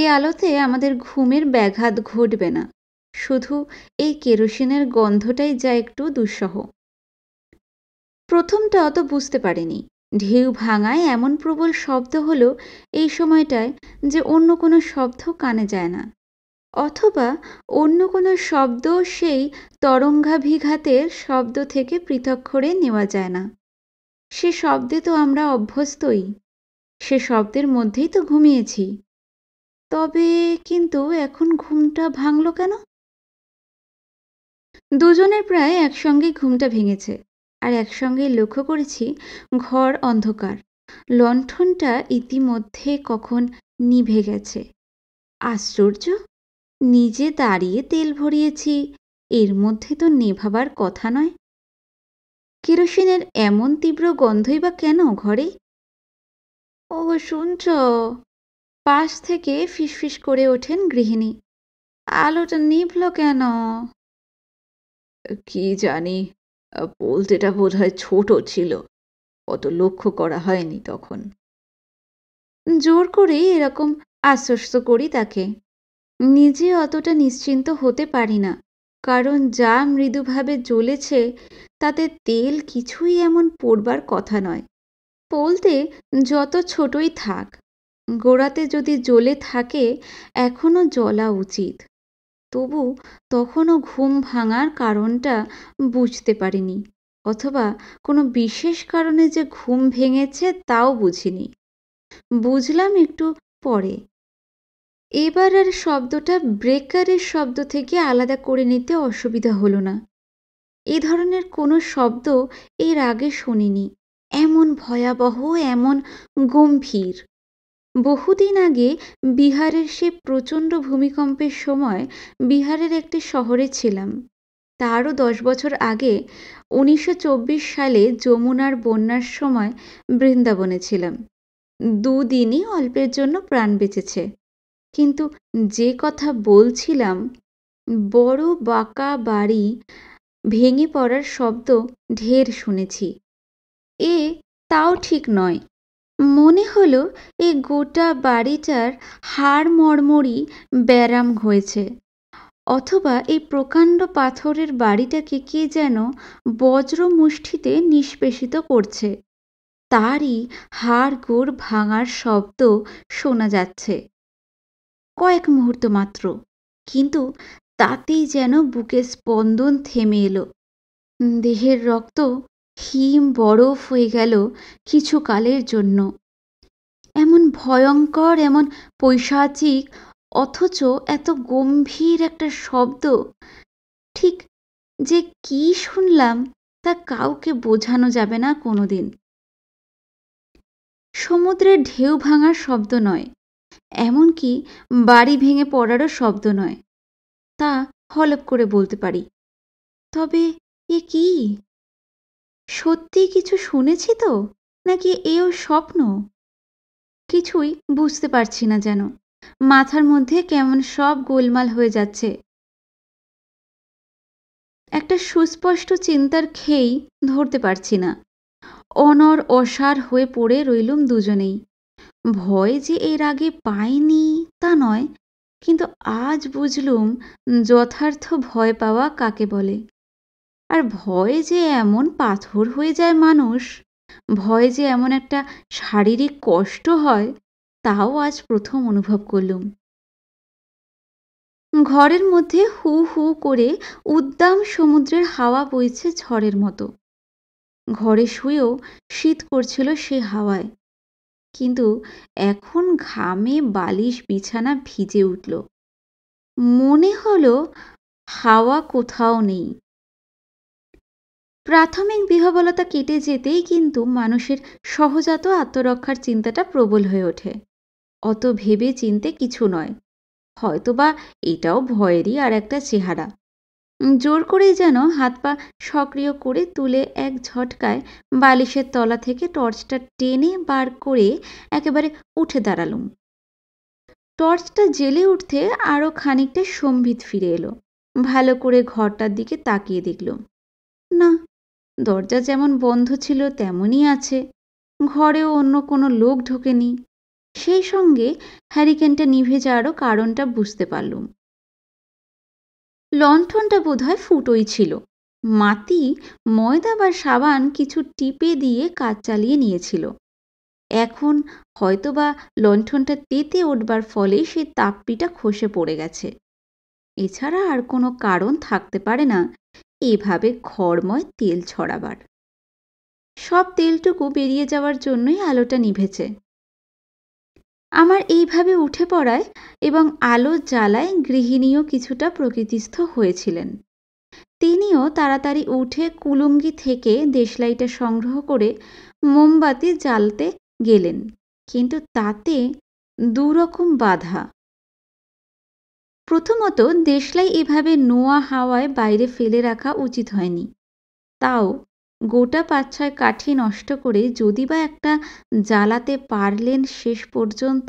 এ আলোতে আমাদের ঘুমের ব্যাঘাত ঘটবে না শুধু এই কেরোসিনের গন্ধটাই যা একটু দুঃসহ প্রথমটা অত বুঝতে পারিনি ঢেউ ভাঙায় এমন প্রবল শব্দ হলো এই সময়টায় যে অন্য কোনো শব্দ কানে যায় না অথবা অন্য কোনো শব্দ সেই তরঙ্গাভিঘাতের শব্দ থেকে পৃথক করে নেওয়া যায় না সে শব্দে তো আমরা অভ্যস্তই সে শব্দের মধ্যেই তো ঘুমিয়েছি তবে কিন্তু এখন ঘুমটা ভাঙল কেন দুজনের প্রায় একসঙ্গে ঘুমটা ভেঙেছে আর একসঙ্গে লক্ষ্য করেছি ঘর অন্ধকার লণ্ঠনটা ইতিমধ্যে কখন নিভে গেছে আশ্চর্য নিজে দাঁড়িয়ে তেল ভরিয়েছি এর মধ্যে তো নেভাবার কথা নয় কেরোসিনের এমন তীব্র গন্ধই বা কেন ঘরে ও শুনছ পাশ থেকে ফিসফিস করে ওঠেন গৃহিণী আলোটা নিভল কেন কি জানি বলতেটা বোধ হয় ছোট ছিল অত লক্ষ্য করা হয়নি তখন জোর করে এরকম আশ্বস্ত করি তাকে নিজে অতটা নিশ্চিন্ত হতে পারি না কারণ যা মৃদুভাবে জ্বলেছে তাতে তেল কিছুই এমন পড়বার কথা নয় পলতে যত ছোটই থাক গোড়াতে যদি জ্বলে থাকে এখনও জ্বলা উচিত তবু তখনও ঘুম ভাঙার কারণটা বুঝতে পারিনি অথবা কোনো বিশেষ কারণে যে ঘুম ভেঙেছে তাও বুঝিনি বুঝলাম একটু পরে এবার আর শব্দটা ব্রেকারের শব্দ থেকে আলাদা করে নিতে অসুবিধা হলো না এ ধরনের কোনো শব্দ এর আগে শুনিনি এমন ভয়াবহ এমন গম্ভীর বহুদিন আগে বিহারের সে প্রচণ্ড ভূমিকম্পের সময় বিহারের একটি শহরে ছিলাম তারও দশ বছর আগে উনিশশো সালে যমুনার বন্যার সময় বৃন্দাবনে ছিলাম দুদিনই অল্পের জন্য প্রাণ বেঁচেছে কিন্তু যে কথা বলছিলাম বড় বাঁকা বাড়ি ভেঙে পড়ার শব্দ ঢের শুনেছি এ তাও ঠিক নয় মনে হলো এ গোটা বাড়িটার হাড় মর্মরই ব্যারাম হয়েছে অথবা এই প্রকাণ্ড পাথরের বাড়িটাকে কে যেন বজ্র মুষ্টিতে নিষ্পেষিত করছে তারই হাড় গোড় ভাঙার শব্দ শোনা যাচ্ছে কয়েক মুহূর্ত মাত্র কিন্তু তাতেই যেন বুকের স্পন্দন থেমে এলো দেহের রক্ত হিম বরফ হয়ে গেল কিছু কালের জন্য এমন ভয়ঙ্কর এমন পৈশাচিক অথচ এত গম্ভীর একটা শব্দ ঠিক যে কি শুনলাম তা কাউকে বোঝানো যাবে না কোনোদিন সমুদ্রের ঢেউ ভাঙার শব্দ নয় এমনকি বাড়ি ভেঙে পড়ারও শব্দ নয় তা হলপ করে বলতে পারি তবে এ কি সত্যি কিছু শুনেছি তো নাকি এও স্বপ্ন কিছুই বুঝতে পারছি না যেন মাথার মধ্যে কেমন সব গোলমাল হয়ে যাচ্ছে একটা সুস্পষ্ট চিন্তার খেই ধরতে পারছি না অনর অসার হয়ে পড়ে রইলুম দুজনেই ভয় যে এর আগে পাইনি তা নয় কিন্তু আজ বুঝলুম যথার্থ ভয় পাওয়া কাকে বলে আর ভয় যে এমন পাথর হয়ে যায় মানুষ ভয় যে এমন একটা শারীরিক কষ্ট হয় তাও আজ প্রথম অনুভব করলুম ঘরের মধ্যে হু হু করে উদ্দাম সমুদ্রের হাওয়া বইছে ঝড়ের মতো ঘরে শুয়েও শীত করছিল সে হাওয়ায় কিন্তু এখন ঘামে বালিশ বিছানা ভিজে উঠল মনে হলো হাওয়া কোথাও নেই প্রাথমিক বিহবলতা কেটে যেতেই কিন্তু মানুষের সহজাত আত্মরক্ষার চিন্তাটা প্রবল হয়ে ওঠে অত ভেবে চিনতে কিছু নয় হয়তোবা এটাও ভয়েরই আর একটা চেহারা জোর করেই যেন হাত পা সক্রিয় করে তুলে এক ঝটকায় বালিশের তলা থেকে টর্চটা টেনে বার করে একেবারে উঠে দাঁড়ালুম টর্চটা জেলে উঠতে আরও খানিকটা সম্ভিত ফিরে এলো ভালো করে ঘরটার দিকে তাকিয়ে দেখল না দরজা যেমন বন্ধ ছিল তেমনই আছে ঘরেও অন্য কোনো লোক ঢোকেনি সেই সঙ্গে হ্যারিকেনটা নিভে যাওয়ারও কারণটা বুঝতে পারলুম লণ্ঠনটা বোধহয় ফুটোই ছিল মাতি ময়দা বা সাবান কিছু টিপে দিয়ে কাজ চালিয়ে নিয়েছিল এখন হয়তোবা লণ্ঠনটা তেতে উঠবার ফলে সে তাপ্পিটা খসে পড়ে গেছে এছাড়া আর কোনো কারণ থাকতে পারে না এভাবে ঘরময় তেল ছড়াবার সব তেলটুকু বেরিয়ে যাওয়ার জন্যই আলোটা নিভেছে আমার এইভাবে উঠে পড়ায় এবং আলো জ্বালায় গৃহিণীও কিছুটা প্রকৃতিস্থ হয়েছিলেন তিনিও তাড়াতাড়ি উঠে কুলুঙ্গি থেকে দেশলাইটা সংগ্রহ করে মোমবাতি জ্বালতে গেলেন কিন্তু তাতে দুরকম বাধা প্রথমত দেশলাই এভাবে নোয়া হাওয়ায় বাইরে ফেলে রাখা উচিত হয়নি তাও গোটা পাঁচ ছয় কাঠি নষ্ট করে যদি বা একটা জ্বালাতে পারলেন শেষ পর্যন্ত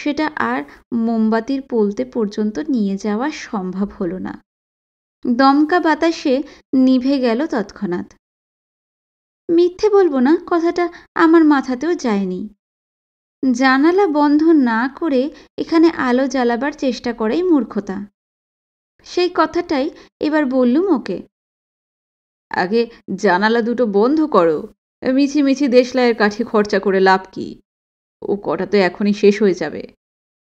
সেটা আর মোমবাতির পোলতে পর্যন্ত নিয়ে যাওয়া সম্ভব হলো না দমকা বাতাসে নিভে গেল তৎক্ষণাৎ মিথ্যে বলবো না কথাটা আমার মাথাতেও যায়নি জানালা বন্ধ না করে এখানে আলো জ্বালাবার চেষ্টা করাই মূর্খতা সেই কথাটাই এবার বললুম ওকে আগে জানালা দুটো বন্ধ করো মিছি দেশলাইয়ের কাঠি খরচা করে লাভ কি ও কটা তো এখনই শেষ হয়ে যাবে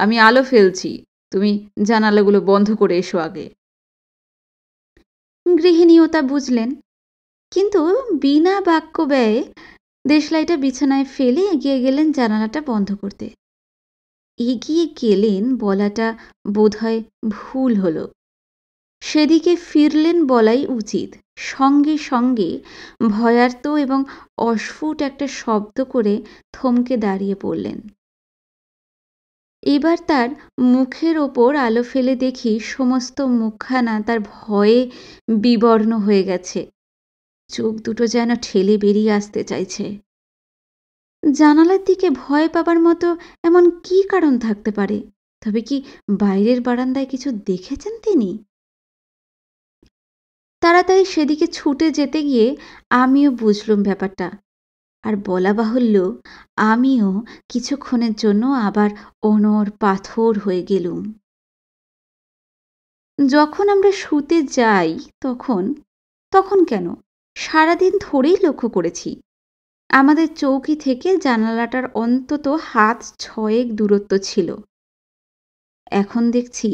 আমি আলো ফেলছি তুমি জানালাগুলো বন্ধ করে এসো আগে গৃহিণীও তা বুঝলেন কিন্তু বিনা বাক্য ব্যয়ে দেশলাইটা বিছানায় ফেলে এগিয়ে গেলেন জানালাটা বন্ধ করতে এগিয়ে গেলেন বলাটা বোধহয় ভুল হলো সেদিকে ফিরলেন বলাই উচিত সঙ্গে সঙ্গে ভয়ার্ত এবং অস্ফুট একটা শব্দ করে থমকে দাঁড়িয়ে পড়লেন এবার তার মুখের ওপর আলো ফেলে দেখি সমস্ত মুখখানা তার ভয়ে বিবর্ণ হয়ে গেছে চোখ দুটো যেন ঠেলে বেরিয়ে আসতে চাইছে জানালার দিকে ভয় পাবার মতো এমন কি কারণ থাকতে পারে তবে কি বাইরের বারান্দায় কিছু দেখেছেন তিনি তাড়াতাড়ি সেদিকে ছুটে যেতে গিয়ে আমিও বুঝলুম ব্যাপারটা আর বলা বাহুল্য আমিও কিছুক্ষণের জন্য আবার অনর পাথর হয়ে গেলুম যখন আমরা শুতে যাই তখন তখন কেন সারাদিন ধরেই লক্ষ্য করেছি আমাদের চৌকি থেকে জানালাটার অন্তত হাত ছয়েক দূরত্ব ছিল এখন দেখছি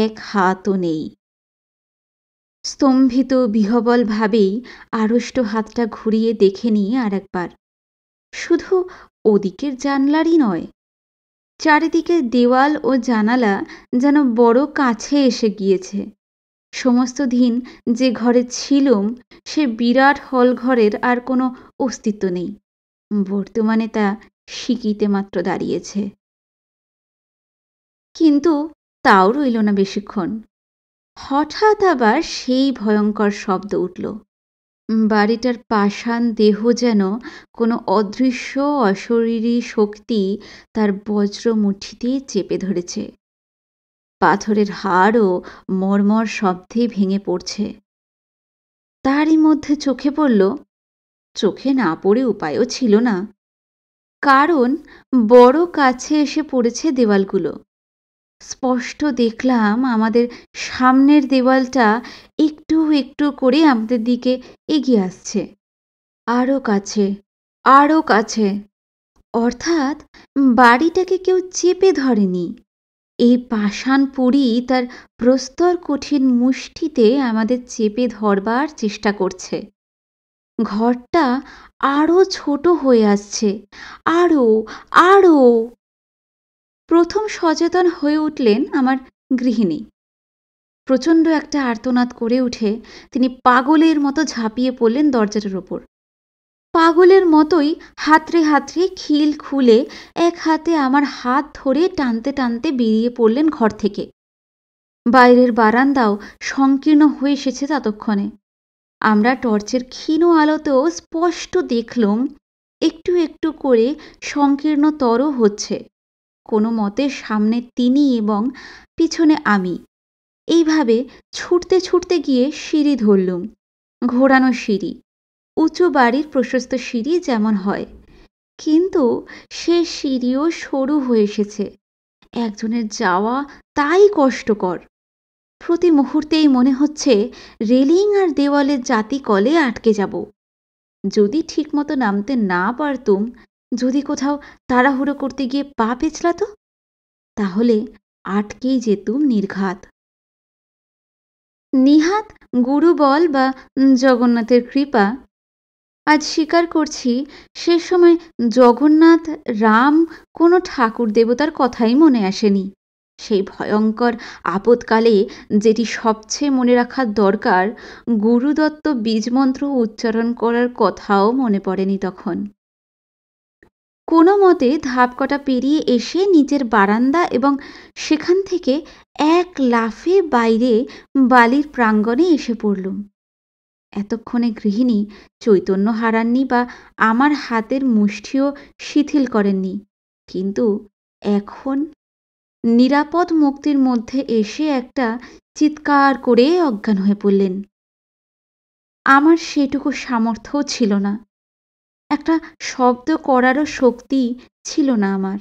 এক হাতও নেই স্তম্ভিত বিহবলভাবেই আড়ষ্ট হাতটা ঘুরিয়ে দেখে নিই আর একবার শুধু ওদিকের জানলারই নয় চারিদিকে দেওয়াল ও জানালা যেন বড় কাছে এসে গিয়েছে সমস্ত দিন যে ঘরে ছিলুম সে বিরাট হল ঘরের আর কোনো অস্তিত্ব নেই বর্তমানে তা সিকিতে মাত্র দাঁড়িয়েছে কিন্তু তাও রইল না বেশিক্ষণ হঠাৎ আবার সেই ভয়ঙ্কর শব্দ উঠল বাড়িটার পাষাণ দেহ যেন কোনো অদৃশ্য অশরীরী শক্তি তার বজ্র মুঠিতেই চেপে ধরেছে পাথরের হাড়ও মর্মর শব্দে ভেঙে পড়ছে তারই মধ্যে চোখে পড়ল চোখে না পড়ে উপায়ও ছিল না কারণ বড় কাছে এসে পড়েছে দেওয়ালগুলো স্পষ্ট দেখলাম আমাদের সামনের দেওয়ালটা একটু একটু করে আমাদের দিকে এগিয়ে আসছে আরও কাছে আরও কাছে অর্থাৎ বাড়িটাকে কেউ চেপে ধরেনি এই পাষাণ পুরী তার প্রস্তর কঠিন মুষ্টিতে আমাদের চেপে ধরবার চেষ্টা করছে ঘরটা আরও ছোট হয়ে আসছে আরও আরও প্রথম সচেতন হয়ে উঠলেন আমার গৃহিণী প্রচণ্ড একটা আর্তনাদ করে উঠে তিনি পাগলের মতো ঝাঁপিয়ে পড়লেন দরজাটার ওপর পাগলের মতোই হাতরে হাতরে খিল খুলে এক হাতে আমার হাত ধরে টানতে টানতে বেরিয়ে পড়লেন ঘর থেকে বাইরের বারান্দাও সংকীর্ণ হয়ে এসেছে ততক্ষণে আমরা টর্চের ক্ষীণ আলোতেও স্পষ্ট দেখলুম একটু একটু করে সংকীর্ণতর হচ্ছে কোনো মতে সামনে তিনি এবং পিছনে আমি এইভাবে ছুটতে ছুটতে গিয়ে সিঁড়ি ধরলুম ঘোরানো সিঁড়ি উঁচু বাড়ির প্রশস্ত সিঁড়ি যেমন হয় কিন্তু সে সিঁড়িও সরু হয়ে এসেছে একজনের যাওয়া তাই কষ্টকর প্রতি মুহূর্তেই মনে হচ্ছে রেলিং আর দেওয়ালে জাতি কলে আটকে যাব যদি ঠিকমতো নামতে না পারতুম যদি কোথাও তাড়াহুড়ো করতে গিয়ে পা তো তাহলে আটকেই যেতুম নির্ঘাত নিহাত গুরু বল বা জগন্নাথের কৃপা আজ স্বীকার করছি সে সময় জগন্নাথ রাম কোনো ঠাকুর দেবতার কথাই মনে আসেনি সেই ভয়ঙ্কর আপদকালে যেটি সবচেয়ে মনে রাখার দরকার গুরুদত্ত বীজমন্ত্র উচ্চারণ করার কথাও মনে পড়েনি তখন কোনো মতে ধাপ কটা পেরিয়ে এসে নিজের বারান্দা এবং সেখান থেকে এক লাফে বাইরে বালির প্রাঙ্গণে এসে পড়লুম এতক্ষণে গৃহিণী চৈতন্য হারাননি বা আমার হাতের মুষ্টিও শিথিল করেননি কিন্তু এখন নিরাপদ মুক্তির মধ্যে এসে একটা চিৎকার করে অজ্ঞান হয়ে পড়লেন আমার সেটুকু সামর্থ্যও ছিল না একটা শব্দ করারও শক্তি ছিল না আমার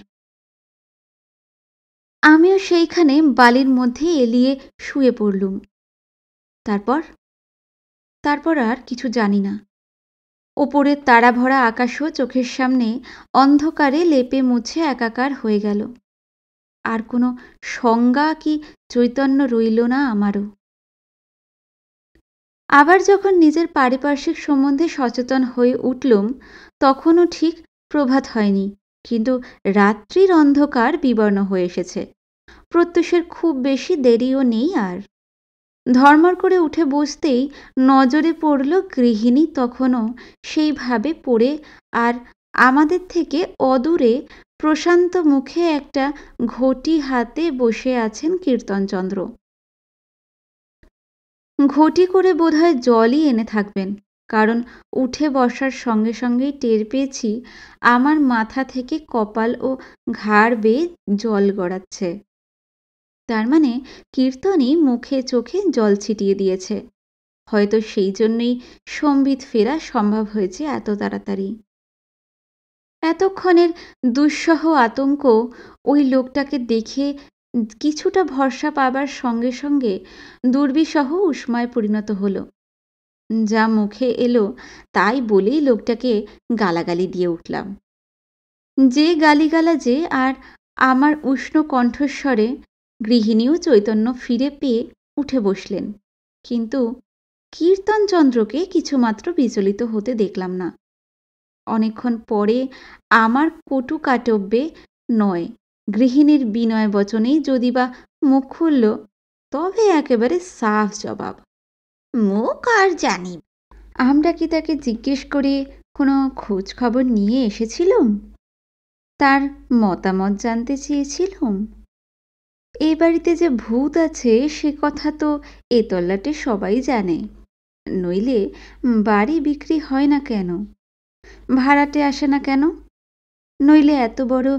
আমিও সেইখানে বালির মধ্যে এলিয়ে শুয়ে পড়লুম তারপর তারপর আর কিছু জানি না ওপরের তারা ভরা আকাশও চোখের সামনে অন্ধকারে লেপে মুছে একাকার হয়ে গেল আর কোনো সংজ্ঞা কি চৈতন্য রইল না আমারও আবার যখন নিজের পারিপার্শ্বিক সম্বন্ধে সচেতন হয়ে উঠলুম তখনও ঠিক প্রভাত হয়নি কিন্তু রাত্রির অন্ধকার বিবর্ণ হয়ে এসেছে প্রত্যুষের খুব বেশি দেরিও নেই আর ধর্মর করে উঠে বসতেই নজরে পড়ল গৃহিণী তখনও সেইভাবে পড়ে আর আমাদের থেকে অদূরে প্রশান্ত মুখে একটা ঘটি হাতে বসে আছেন কীর্তনচন্দ্র ঘটি করে বোধহয় জলই এনে থাকবেন কারণ উঠে বসার সঙ্গে সঙ্গেই টের পেয়েছি আমার মাথা থেকে কপাল ও ঘাড় বেয়ে জল গড়াচ্ছে তার মানে কীর্তনই মুখে চোখে জল ছিটিয়ে দিয়েছে হয়তো সেই জন্যই সম্বিত ফেরা সম্ভব হয়েছে এত তাড়াতাড়ি এতক্ষণের দুঃসহ আতঙ্ক ওই লোকটাকে দেখে কিছুটা ভরসা পাবার সঙ্গে সঙ্গে দুর্বিষহ উষ্মায় পরিণত হল যা মুখে এলো তাই বলেই লোকটাকে গালাগালি দিয়ে উঠলাম যে গালিগালাজে আর আমার উষ্ণ কণ্ঠস্বরে গৃহিণীও চৈতন্য ফিরে পেয়ে উঠে বসলেন কিন্তু কীর্তনচন্দ্রকে কিছুমাত্র বিচলিত হতে দেখলাম না অনেকক্ষণ পরে আমার কটু কাটব্যে নয় গৃহিণীর বিনয় বচনেই যদি বা মুখ খুলল তবে একেবারে সাফ জবাব মুখ আর জানি আমরা কি তাকে জিজ্ঞেস করে কোনো খোঁজ খবর নিয়ে এসেছিলুম তার মতামত জানতে চেয়েছিলুম এই বাড়িতে যে ভূত আছে সে কথা তো এ তল্লাটে সবাই জানে নইলে বাড়ি বিক্রি হয় না কেন ভাড়াটে আসে না কেন নইলে এত বড়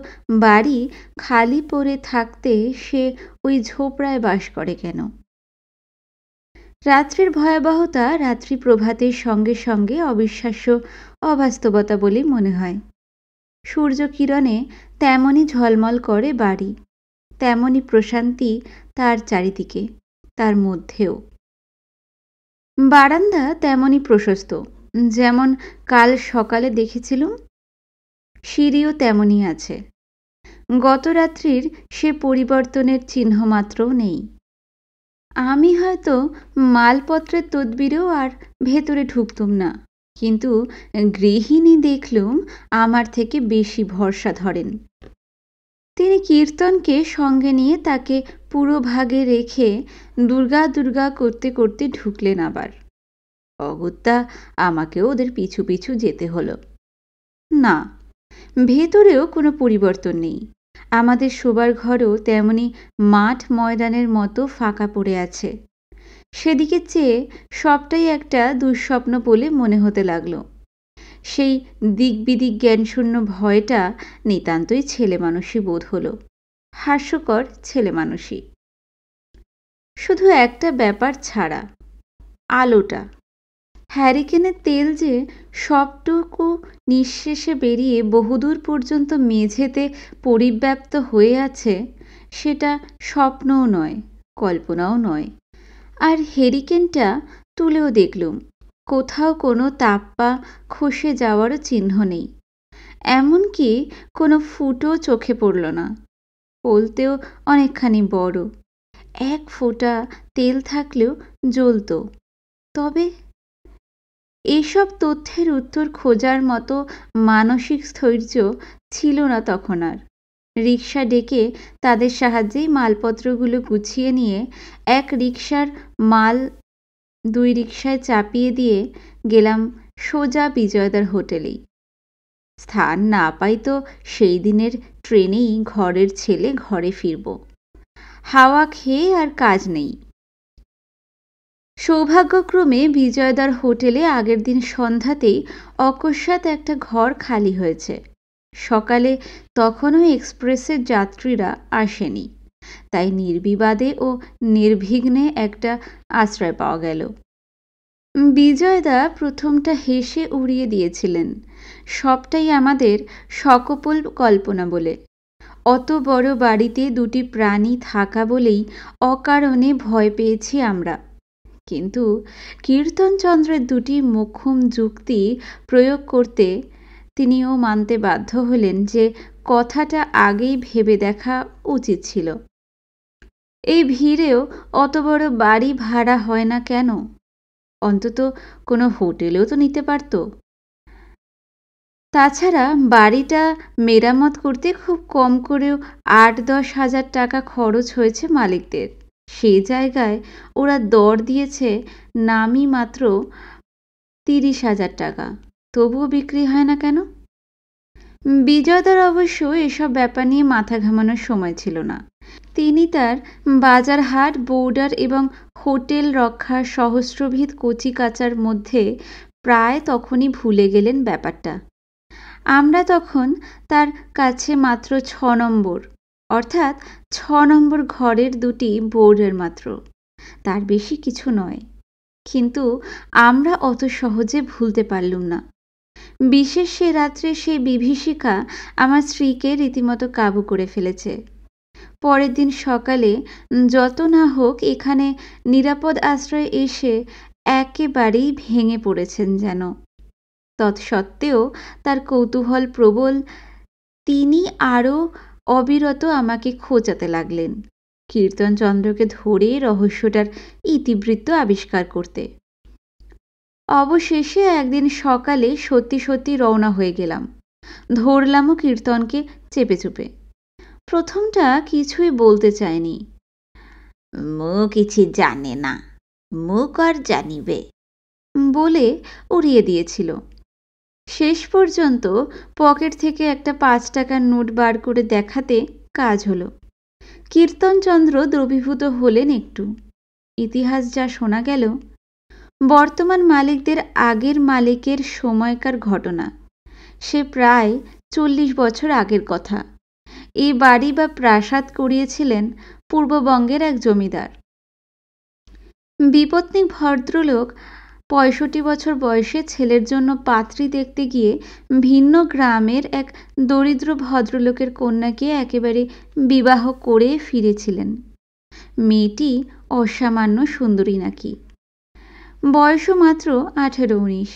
বাড়ি খালি পড়ে থাকতে সে ওই ঝোপড়ায় বাস করে কেন রাত্রির ভয়াবহতা রাত্রি প্রভাতের সঙ্গে সঙ্গে অবিশ্বাস্য অবাস্তবতা বলে মনে হয় সূর্য কিরণে তেমনই ঝলমল করে বাড়ি তেমনই প্রশান্তি তার চারিদিকে তার মধ্যেও বারান্দা তেমনই প্রশস্ত যেমন কাল সকালে দেখেছিলুম সিঁড়িও তেমনই আছে গত রাত্রির সে পরিবর্তনের চিহ্ন মাত্রও নেই আমি হয়তো মালপত্রের তদবিরেও আর ভেতরে ঢুকতুম না কিন্তু গৃহিণী দেখলুম আমার থেকে বেশি ভরসা ধরেন তিনি কীর্তনকে সঙ্গে নিয়ে তাকে পুরো ভাগে রেখে দুর্গা দুর্গা করতে করতে ঢুকলেন আবার অগত্যা আমাকেও ওদের পিছু পিছু যেতে হলো না ভেতরেও কোনো পরিবর্তন নেই আমাদের শোবার ঘরও তেমনি মাঠ ময়দানের মতো ফাঁকা পড়ে আছে সেদিকে চেয়ে সবটাই একটা দুঃস্বপ্ন বলে মনে হতে লাগল সেই দিকবিদিক জ্ঞানশূন্য ভয়টা নিতান্তই ছেলে মানুষই বোধ হল হাস্যকর ছেলে মানুষই শুধু একটা ব্যাপার ছাড়া আলোটা হ্যারিকেনের তেল যে সবটুকু নিঃশেষে বেরিয়ে বহুদূর পর্যন্ত মেঝেতে পরিব্যাপ্ত হয়ে আছে সেটা স্বপ্নও নয় কল্পনাও নয় আর হেরিকেনটা তুলেও দেখলুম কোথাও কোনো তাপ্পা খসে যাওয়ারও চিহ্ন নেই এমনকি কোনো ফুটো চোখে পড়ল না পলতেও অনেকখানি বড় এক ফোঁটা তেল থাকলেও জ্বলত তবে এসব তথ্যের উত্তর খোঁজার মতো মানসিক স্থৈর্য ছিল না তখন আর রিক্সা ডেকে তাদের সাহায্যেই মালপত্রগুলো গুছিয়ে নিয়ে এক রিক্সার মাল দুই রিক্সায় চাপিয়ে দিয়ে গেলাম সোজা বিজয়দার হোটেলেই স্থান না পাই তো সেই দিনের ট্রেনেই ঘরের ছেলে ঘরে ফিরব হাওয়া খেয়ে আর কাজ নেই সৌভাগ্যক্রমে বিজয়দার হোটেলে আগের দিন সন্ধ্যাতেই অকস্মাৎ একটা ঘর খালি হয়েছে সকালে তখনও এক্সপ্রেসের যাত্রীরা আসেনি তাই নির্বিবাদে ও নির্বিঘ্নে একটা আশ্রয় পাওয়া গেল বিজয়দা প্রথমটা হেসে উড়িয়ে দিয়েছিলেন সবটাই আমাদের সকপল কল্পনা বলে অত বড় বাড়িতে দুটি প্রাণী থাকা বলেই অকারণে ভয় পেয়েছি আমরা কিন্তু কীর্তনচন্দ্রের দুটি মোক্ষম যুক্তি প্রয়োগ করতে তিনিও মানতে বাধ্য হলেন যে কথাটা আগেই ভেবে দেখা উচিত ছিল এই ভিড়েও অত বড় বাড়ি ভাড়া হয় না কেন অন্তত কোনো হোটেলেও তো নিতে পারত তাছাড়া বাড়িটা মেরামত করতে খুব কম করেও আট দশ হাজার টাকা খরচ হয়েছে মালিকদের সে জায়গায় ওরা দর দিয়েছে নামই মাত্র তিরিশ হাজার টাকা তবুও বিক্রি হয় না কেন বিজয়দার অবশ্য এসব ব্যাপার নিয়ে মাথা ঘামানোর সময় ছিল না তিনি তার বাজার হাট বোর্ডার এবং হোটেল রক্ষার সহস্রভিদ কচিকাচার মধ্যে প্রায় তখনই ভুলে গেলেন ব্যাপারটা আমরা তখন তার কাছে মাত্র ছ নম্বর অর্থাৎ ছ নম্বর ঘরের দুটি বোর্ডের মাত্র তার বেশি কিছু নয় কিন্তু আমরা অত সহজে ভুলতে পারলুম না বিশেষ সে রাত্রে সেই বিভীষিকা আমার স্ত্রীকে রীতিমতো কাবু করে ফেলেছে পরের দিন সকালে যত না হোক এখানে নিরাপদ আশ্রয়ে এসে একেবারেই ভেঙে পড়েছেন যেন তৎসত্ত্বেও তার কৌতূহল প্রবল তিনি আরও অবিরত আমাকে খোঁচাতে লাগলেন কীর্তনচন্দ্রকে ধরে রহস্যটার ইতিবৃত্ত আবিষ্কার করতে অবশেষে একদিন সকালে সত্যি সত্যি রওনা হয়ে গেলাম ধরলামও কীর্তনকে চেপে চুপে প্রথমটা কিছুই বলতে চায়নি মো কিছু জানে না মুখ আর জানিবে বলে উড়িয়ে দিয়েছিল শেষ পর্যন্ত পকেট থেকে একটা পাঁচ টাকার নোট বার করে দেখাতে কাজ হলো কীর্তনচন্দ্র দ্রবীভূত হলেন একটু ইতিহাস যা শোনা গেল বর্তমান মালিকদের আগের মালিকের সময়কার ঘটনা সে প্রায় চল্লিশ বছর আগের কথা এই বাড়ি বা প্রাসাদ করিয়েছিলেন পূর্ববঙ্গের এক জমিদার বিপত্নিক ভদ্রলোক পঁয়ষট্টি বছর বয়সে ছেলের জন্য পাত্রী দেখতে গিয়ে ভিন্ন গ্রামের এক দরিদ্র ভদ্রলোকের কন্যাকে একেবারে বিবাহ করে ফিরেছিলেন মেয়েটি অসামান্য সুন্দরী নাকি বয়সও মাত্র আঠেরো উনিশ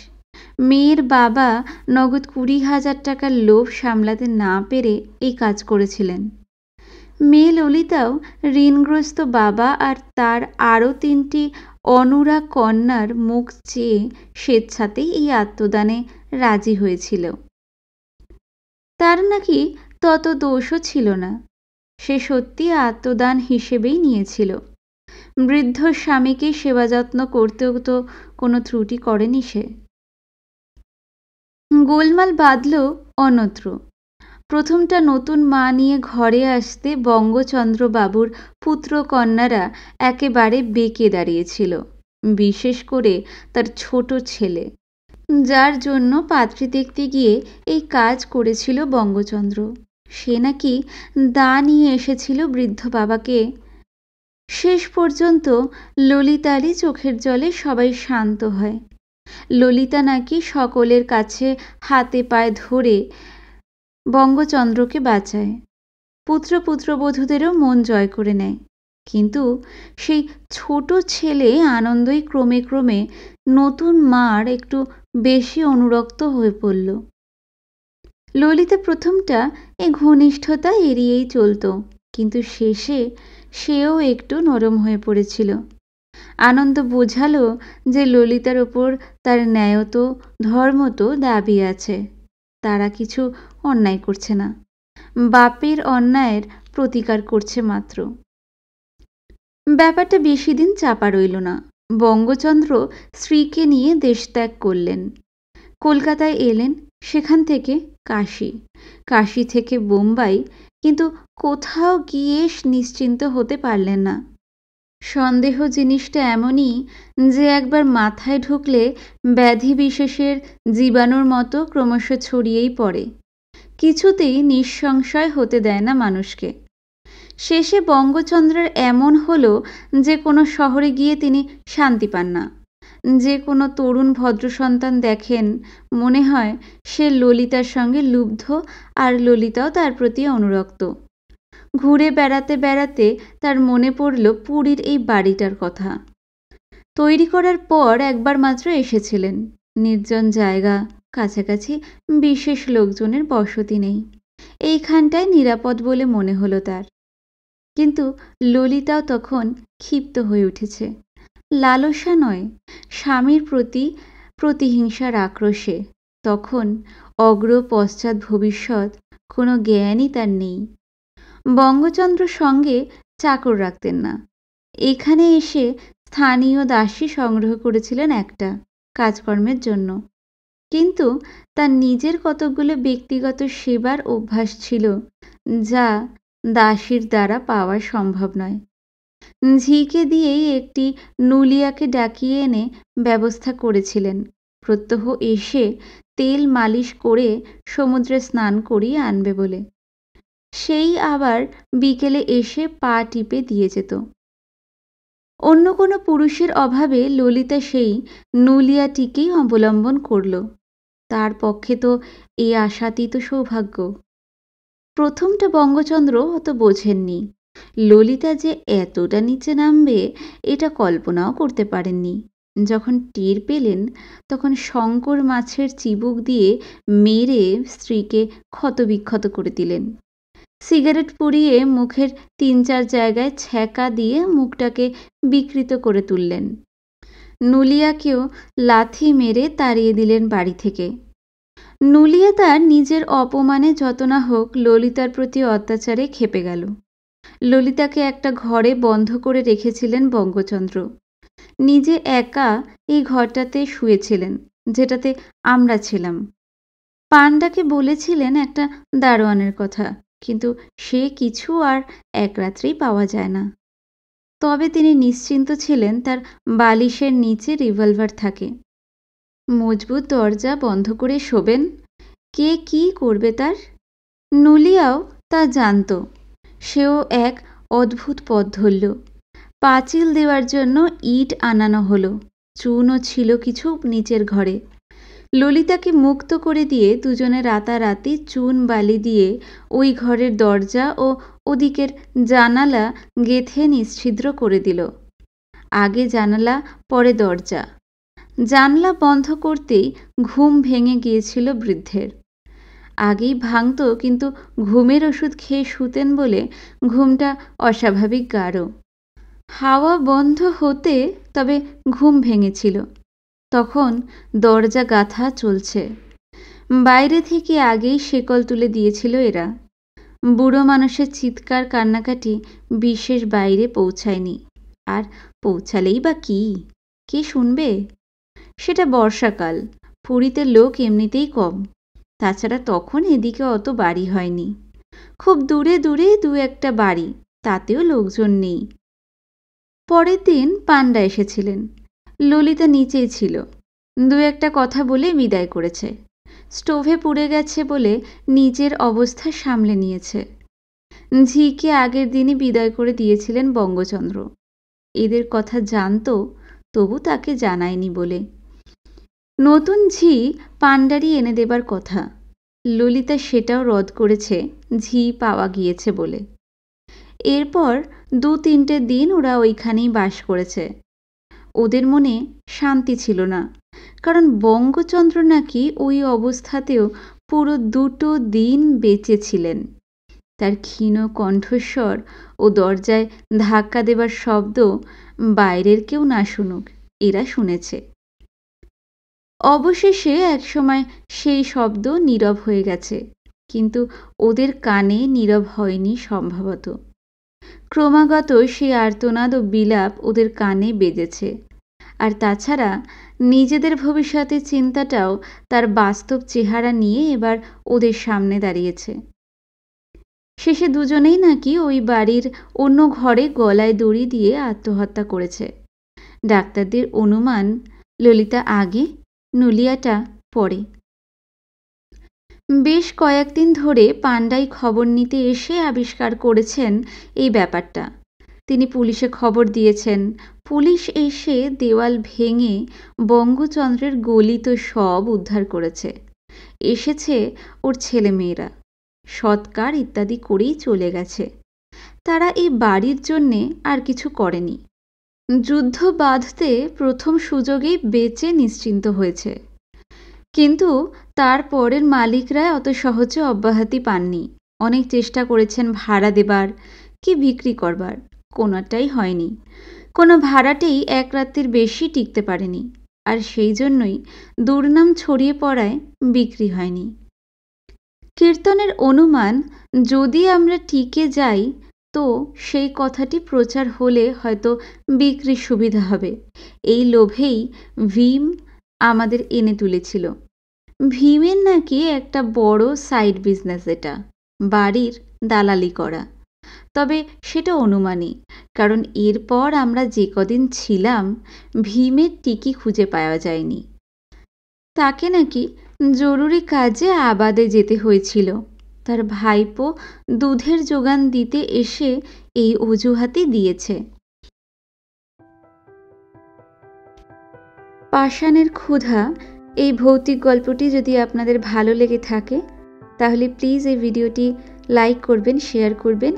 মেয়ের বাবা নগদ কুড়ি হাজার টাকার লোভ সামলাতে না পেরে এই কাজ করেছিলেন মেয়ে ললিতাও ঋণগ্রস্ত বাবা আর তার আরও তিনটি অনুরা কন্যার মুখ চেয়ে স্বেচ্ছাতেই এই আত্মদানে রাজি হয়েছিল তার নাকি তত দোষও ছিল না সে সত্যি আত্মদান হিসেবেই নিয়েছিল বৃদ্ধ স্বামীকে সেবা যত্ন করতেও তো কোনো ত্রুটি করেনি সে গোলমাল বাঁধল অন্যত্র প্রথমটা নতুন মা নিয়ে ঘরে আসতে বঙ্গচন্দ্রবাবুর পুত্রকন্যারা একেবারে বেঁকে দাঁড়িয়েছিল বিশেষ করে তার ছোট ছেলে যার জন্য পাত্রী দেখতে গিয়ে এই কাজ করেছিল বঙ্গচন্দ্র সে নাকি দা নিয়ে এসেছিল বৃদ্ধ বাবাকে শেষ পর্যন্ত ললিতারই চোখের জলে সবাই শান্ত হয় ললিতা নাকি সকলের কাছে হাতে পায়ে ধরে বঙ্গচন্দ্রকে বাঁচায় পুত্র পুত্রবধূদেরও মন জয় করে নেয় কিন্তু সেই ছোট ছেলে আনন্দই ক্রমে ক্রমে নতুন মার একটু বেশি অনুরক্ত হয়ে পড়ল ললিতা প্রথমটা এ ঘনিষ্ঠতা এড়িয়েই চলত কিন্তু শেষে সেও একটু নরম হয়ে পড়েছিল আনন্দ বোঝালো যে ললিতার ওপর তার ন্যায়ত ধর্মত দাবি আছে তারা কিছু অন্যায় করছে না বাপের অন্যায়ের প্রতিকার করছে মাত্র ব্যাপারটা বেশি দিন চাপা রইল না বঙ্গচন্দ্র স্ত্রীকে নিয়ে দেশত্যাগ করলেন কলকাতায় এলেন সেখান থেকে কাশি কাশি থেকে বোম্বাই কিন্তু কোথাও গিয়ে নিশ্চিন্ত হতে পারলেন না সন্দেহ জিনিসটা এমনই যে একবার মাথায় ঢুকলে ব্যাধি বিশেষের জীবাণুর মতো ক্রমশ ছড়িয়েই পড়ে কিছুতেই নিঃসংশয় হতে দেয় না মানুষকে শেষে বঙ্গচন্দ্রের এমন হলো যে কোনো শহরে গিয়ে তিনি শান্তি পান না যে কোনো তরুণ ভদ্র সন্তান দেখেন মনে হয় সে ললিতার সঙ্গে লুব্ধ আর ললিতাও তার প্রতি অনুরক্ত ঘুরে বেড়াতে বেড়াতে তার মনে পড়ল পুরীর এই বাড়িটার কথা তৈরি করার পর একবার মাত্র এসেছিলেন নির্জন জায়গা কাছাকাছি বিশেষ লোকজনের বসতি নেই এইখানটায় নিরাপদ বলে মনে হলো তার কিন্তু ললিতাও তখন ক্ষিপ্ত হয়ে উঠেছে লালসা নয় স্বামীর প্রতি প্রতিহিংসার আক্রোশে তখন অগ্র পশ্চাৎ ভবিষ্যৎ কোনো জ্ঞানই তার নেই বঙ্গচন্দ্র সঙ্গে চাকর রাখতেন না এখানে এসে স্থানীয় দাসী সংগ্রহ করেছিলেন একটা কাজকর্মের জন্য কিন্তু তার নিজের কতকগুলো ব্যক্তিগত সেবার অভ্যাস ছিল যা দাসীর দ্বারা পাওয়া সম্ভব নয় ঝিকে দিয়েই একটি নুলিয়াকে ডাকিয়ে এনে ব্যবস্থা করেছিলেন প্রত্যহ এসে তেল মালিশ করে সমুদ্রে স্নান করিয়ে আনবে বলে সেই আবার বিকেলে এসে পা টিপে দিয়ে যেত অন্য কোনো পুরুষের অভাবে ললিতা সেই নুলিয়াটিকেই অবলম্বন করল তার পক্ষে তো এ তো সৌভাগ্য প্রথমটা বঙ্গচন্দ্র অত বোঝেননি ললিতা যে এতটা নিচে নামবে এটা কল্পনাও করতে পারেননি যখন টের পেলেন তখন শঙ্কর মাছের চিবুক দিয়ে মেরে স্ত্রীকে ক্ষতবিক্ষত করে দিলেন সিগারেট পুড়িয়ে মুখের তিন চার জায়গায় ছ্যাঁকা দিয়ে মুখটাকে বিকৃত করে তুললেন নুলিয়াকেও লাথি মেরে তাড়িয়ে দিলেন বাড়ি থেকে নুলিয়া তার নিজের অপমানে যত না হোক ললিতার প্রতি অত্যাচারে খেপে গেল ললিতাকে একটা ঘরে বন্ধ করে রেখেছিলেন বঙ্গচন্দ্র নিজে একা এই ঘরটাতে শুয়েছিলেন যেটাতে আমরা ছিলাম পান্ডাকে বলেছিলেন একটা দারোয়ানের কথা কিন্তু সে কিছু আর এক রাত্রেই পাওয়া যায় না তবে তিনি নিশ্চিন্ত ছিলেন তার বালিশের নিচে রিভলভার থাকে মজবুত দরজা বন্ধ করে শোবেন কে কি করবে তার নুলিয়াও তা জানত সেও এক অদ্ভুত পথ ধরল পাঁচিল দেওয়ার জন্য ইট আনানো হলো চুনও ছিল কিছু নিচের ঘরে ললিতাকে মুক্ত করে দিয়ে দুজনে রাতারাতি চুন বালি দিয়ে ওই ঘরের দরজা ও ওদিকের জানালা গেথে নিশ্ছিদ্র করে দিল আগে জানালা পরে দরজা জানলা বন্ধ করতেই ঘুম ভেঙে গিয়েছিল বৃদ্ধের আগেই ভাঙত কিন্তু ঘুমের ওষুধ খেয়ে শুতেন বলে ঘুমটা অস্বাভাবিক গাঢ় হাওয়া বন্ধ হতে তবে ঘুম ভেঙেছিল তখন দরজা গাথা চলছে বাইরে থেকে আগেই শেকল তুলে দিয়েছিল এরা বুড়ো মানুষের চিৎকার কান্নাকাটি বিশেষ বাইরে পৌঁছায়নি আর পৌঁছালেই বা কি কে শুনবে সেটা বর্ষাকাল পুরীতে লোক এমনিতেই কম তাছাড়া তখন এদিকে অত বাড়ি হয়নি খুব দূরে দূরে দু একটা বাড়ি তাতেও লোকজন নেই পরের দিন পান্ডা এসেছিলেন ললিতা নিচেই ছিল দু একটা কথা বলে বিদায় করেছে স্টোভে পুড়ে গেছে বলে নিজের অবস্থা সামলে নিয়েছে ঝিকে আগের দিনই বিদায় করে দিয়েছিলেন বঙ্গচন্দ্র এদের কথা জানতো তবু তাকে জানায়নি বলে নতুন ঝি পাণ্ডারি এনে দেবার কথা ললিতা সেটাও রদ করেছে ঝি পাওয়া গিয়েছে বলে এরপর দু তিনটে দিন ওরা ওইখানেই বাস করেছে ওদের মনে শান্তি ছিল না কারণ বঙ্গচন্দ্র নাকি ওই অবস্থাতেও পুরো দুটো দিন বেঁচেছিলেন তার ক্ষীণ কণ্ঠস্বর ও দরজায় ধাক্কা দেবার শব্দ বাইরের কেউ না শুনুক এরা শুনেছে অবশেষে একসময় সেই শব্দ নীরব হয়ে গেছে কিন্তু ওদের কানে নীরব হয়নি সম্ভবত ক্রমাগত সেই আর্তনাদ ও বিলাপ ওদের কানে বেজেছে আর তাছাড়া নিজেদের ভবিষ্যতের চিন্তাটাও তার বাস্তব চেহারা নিয়ে এবার ওদের সামনে দাঁড়িয়েছে শেষে দুজনেই নাকি ওই বাড়ির অন্য ঘরে গলায় দড়ি দিয়ে আত্মহত্যা করেছে ডাক্তারদের অনুমান ললিতা আগে নুলিয়াটা পরে বেশ কয়েকদিন ধরে পাণ্ডাই খবর নিতে এসে আবিষ্কার করেছেন এই ব্যাপারটা তিনি পুলিশে খবর দিয়েছেন পুলিশ এসে দেওয়াল ভেঙে বঙ্গচন্দ্রের গলিত সব উদ্ধার করেছে এসেছে ওর ছেলেমেয়েরা সৎকার ইত্যাদি করেই চলে গেছে তারা এই বাড়ির জন্যে আর কিছু করেনি যুদ্ধ বাঁধতে প্রথম সুযোগেই বেঁচে নিশ্চিন্ত হয়েছে কিন্তু তারপরের মালিকরা অত সহজে অব্যাহতি পাননি অনেক চেষ্টা করেছেন ভাড়া দেবার কি বিক্রি করবার কোনোটাই হয়নি কোনো ভাড়াটেই এক রাত্রির বেশি টিকতে পারেনি আর সেই জন্যই দুর্নাম ছড়িয়ে পড়ায় বিক্রি হয়নি কীর্তনের অনুমান যদি আমরা টিকে যাই তো সেই কথাটি প্রচার হলে হয়তো বিক্রির সুবিধা হবে এই লোভেই ভীম আমাদের এনে তুলেছিল ভীমের নাকি একটা বড় সাইড বিজনেস এটা বাড়ির দালালি করা তবে সেটা অনুমানই কারণ এরপর আমরা যে কদিন ছিলাম ভীমের টিকি খুঁজে পাওয়া যায়নি তাকে নাকি জরুরি কাজে আবাদে যেতে হয়েছিল তার ভাইপো দুধের যোগান দিতে এসে এই অজুহাতি দিয়েছে পাষাণের ক্ষুধা এই ভৌতিক গল্পটি যদি আপনাদের ভালো লেগে থাকে তাহলে প্লিজ এই ভিডিওটি লাইক করবেন শেয়ার করবেন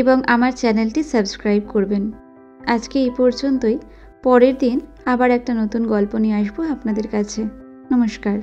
এবং আমার চ্যানেলটি সাবস্ক্রাইব করবেন আজকে এই পর্যন্তই পরের দিন আবার একটা নতুন গল্প নিয়ে আসবো আপনাদের কাছে নমস্কার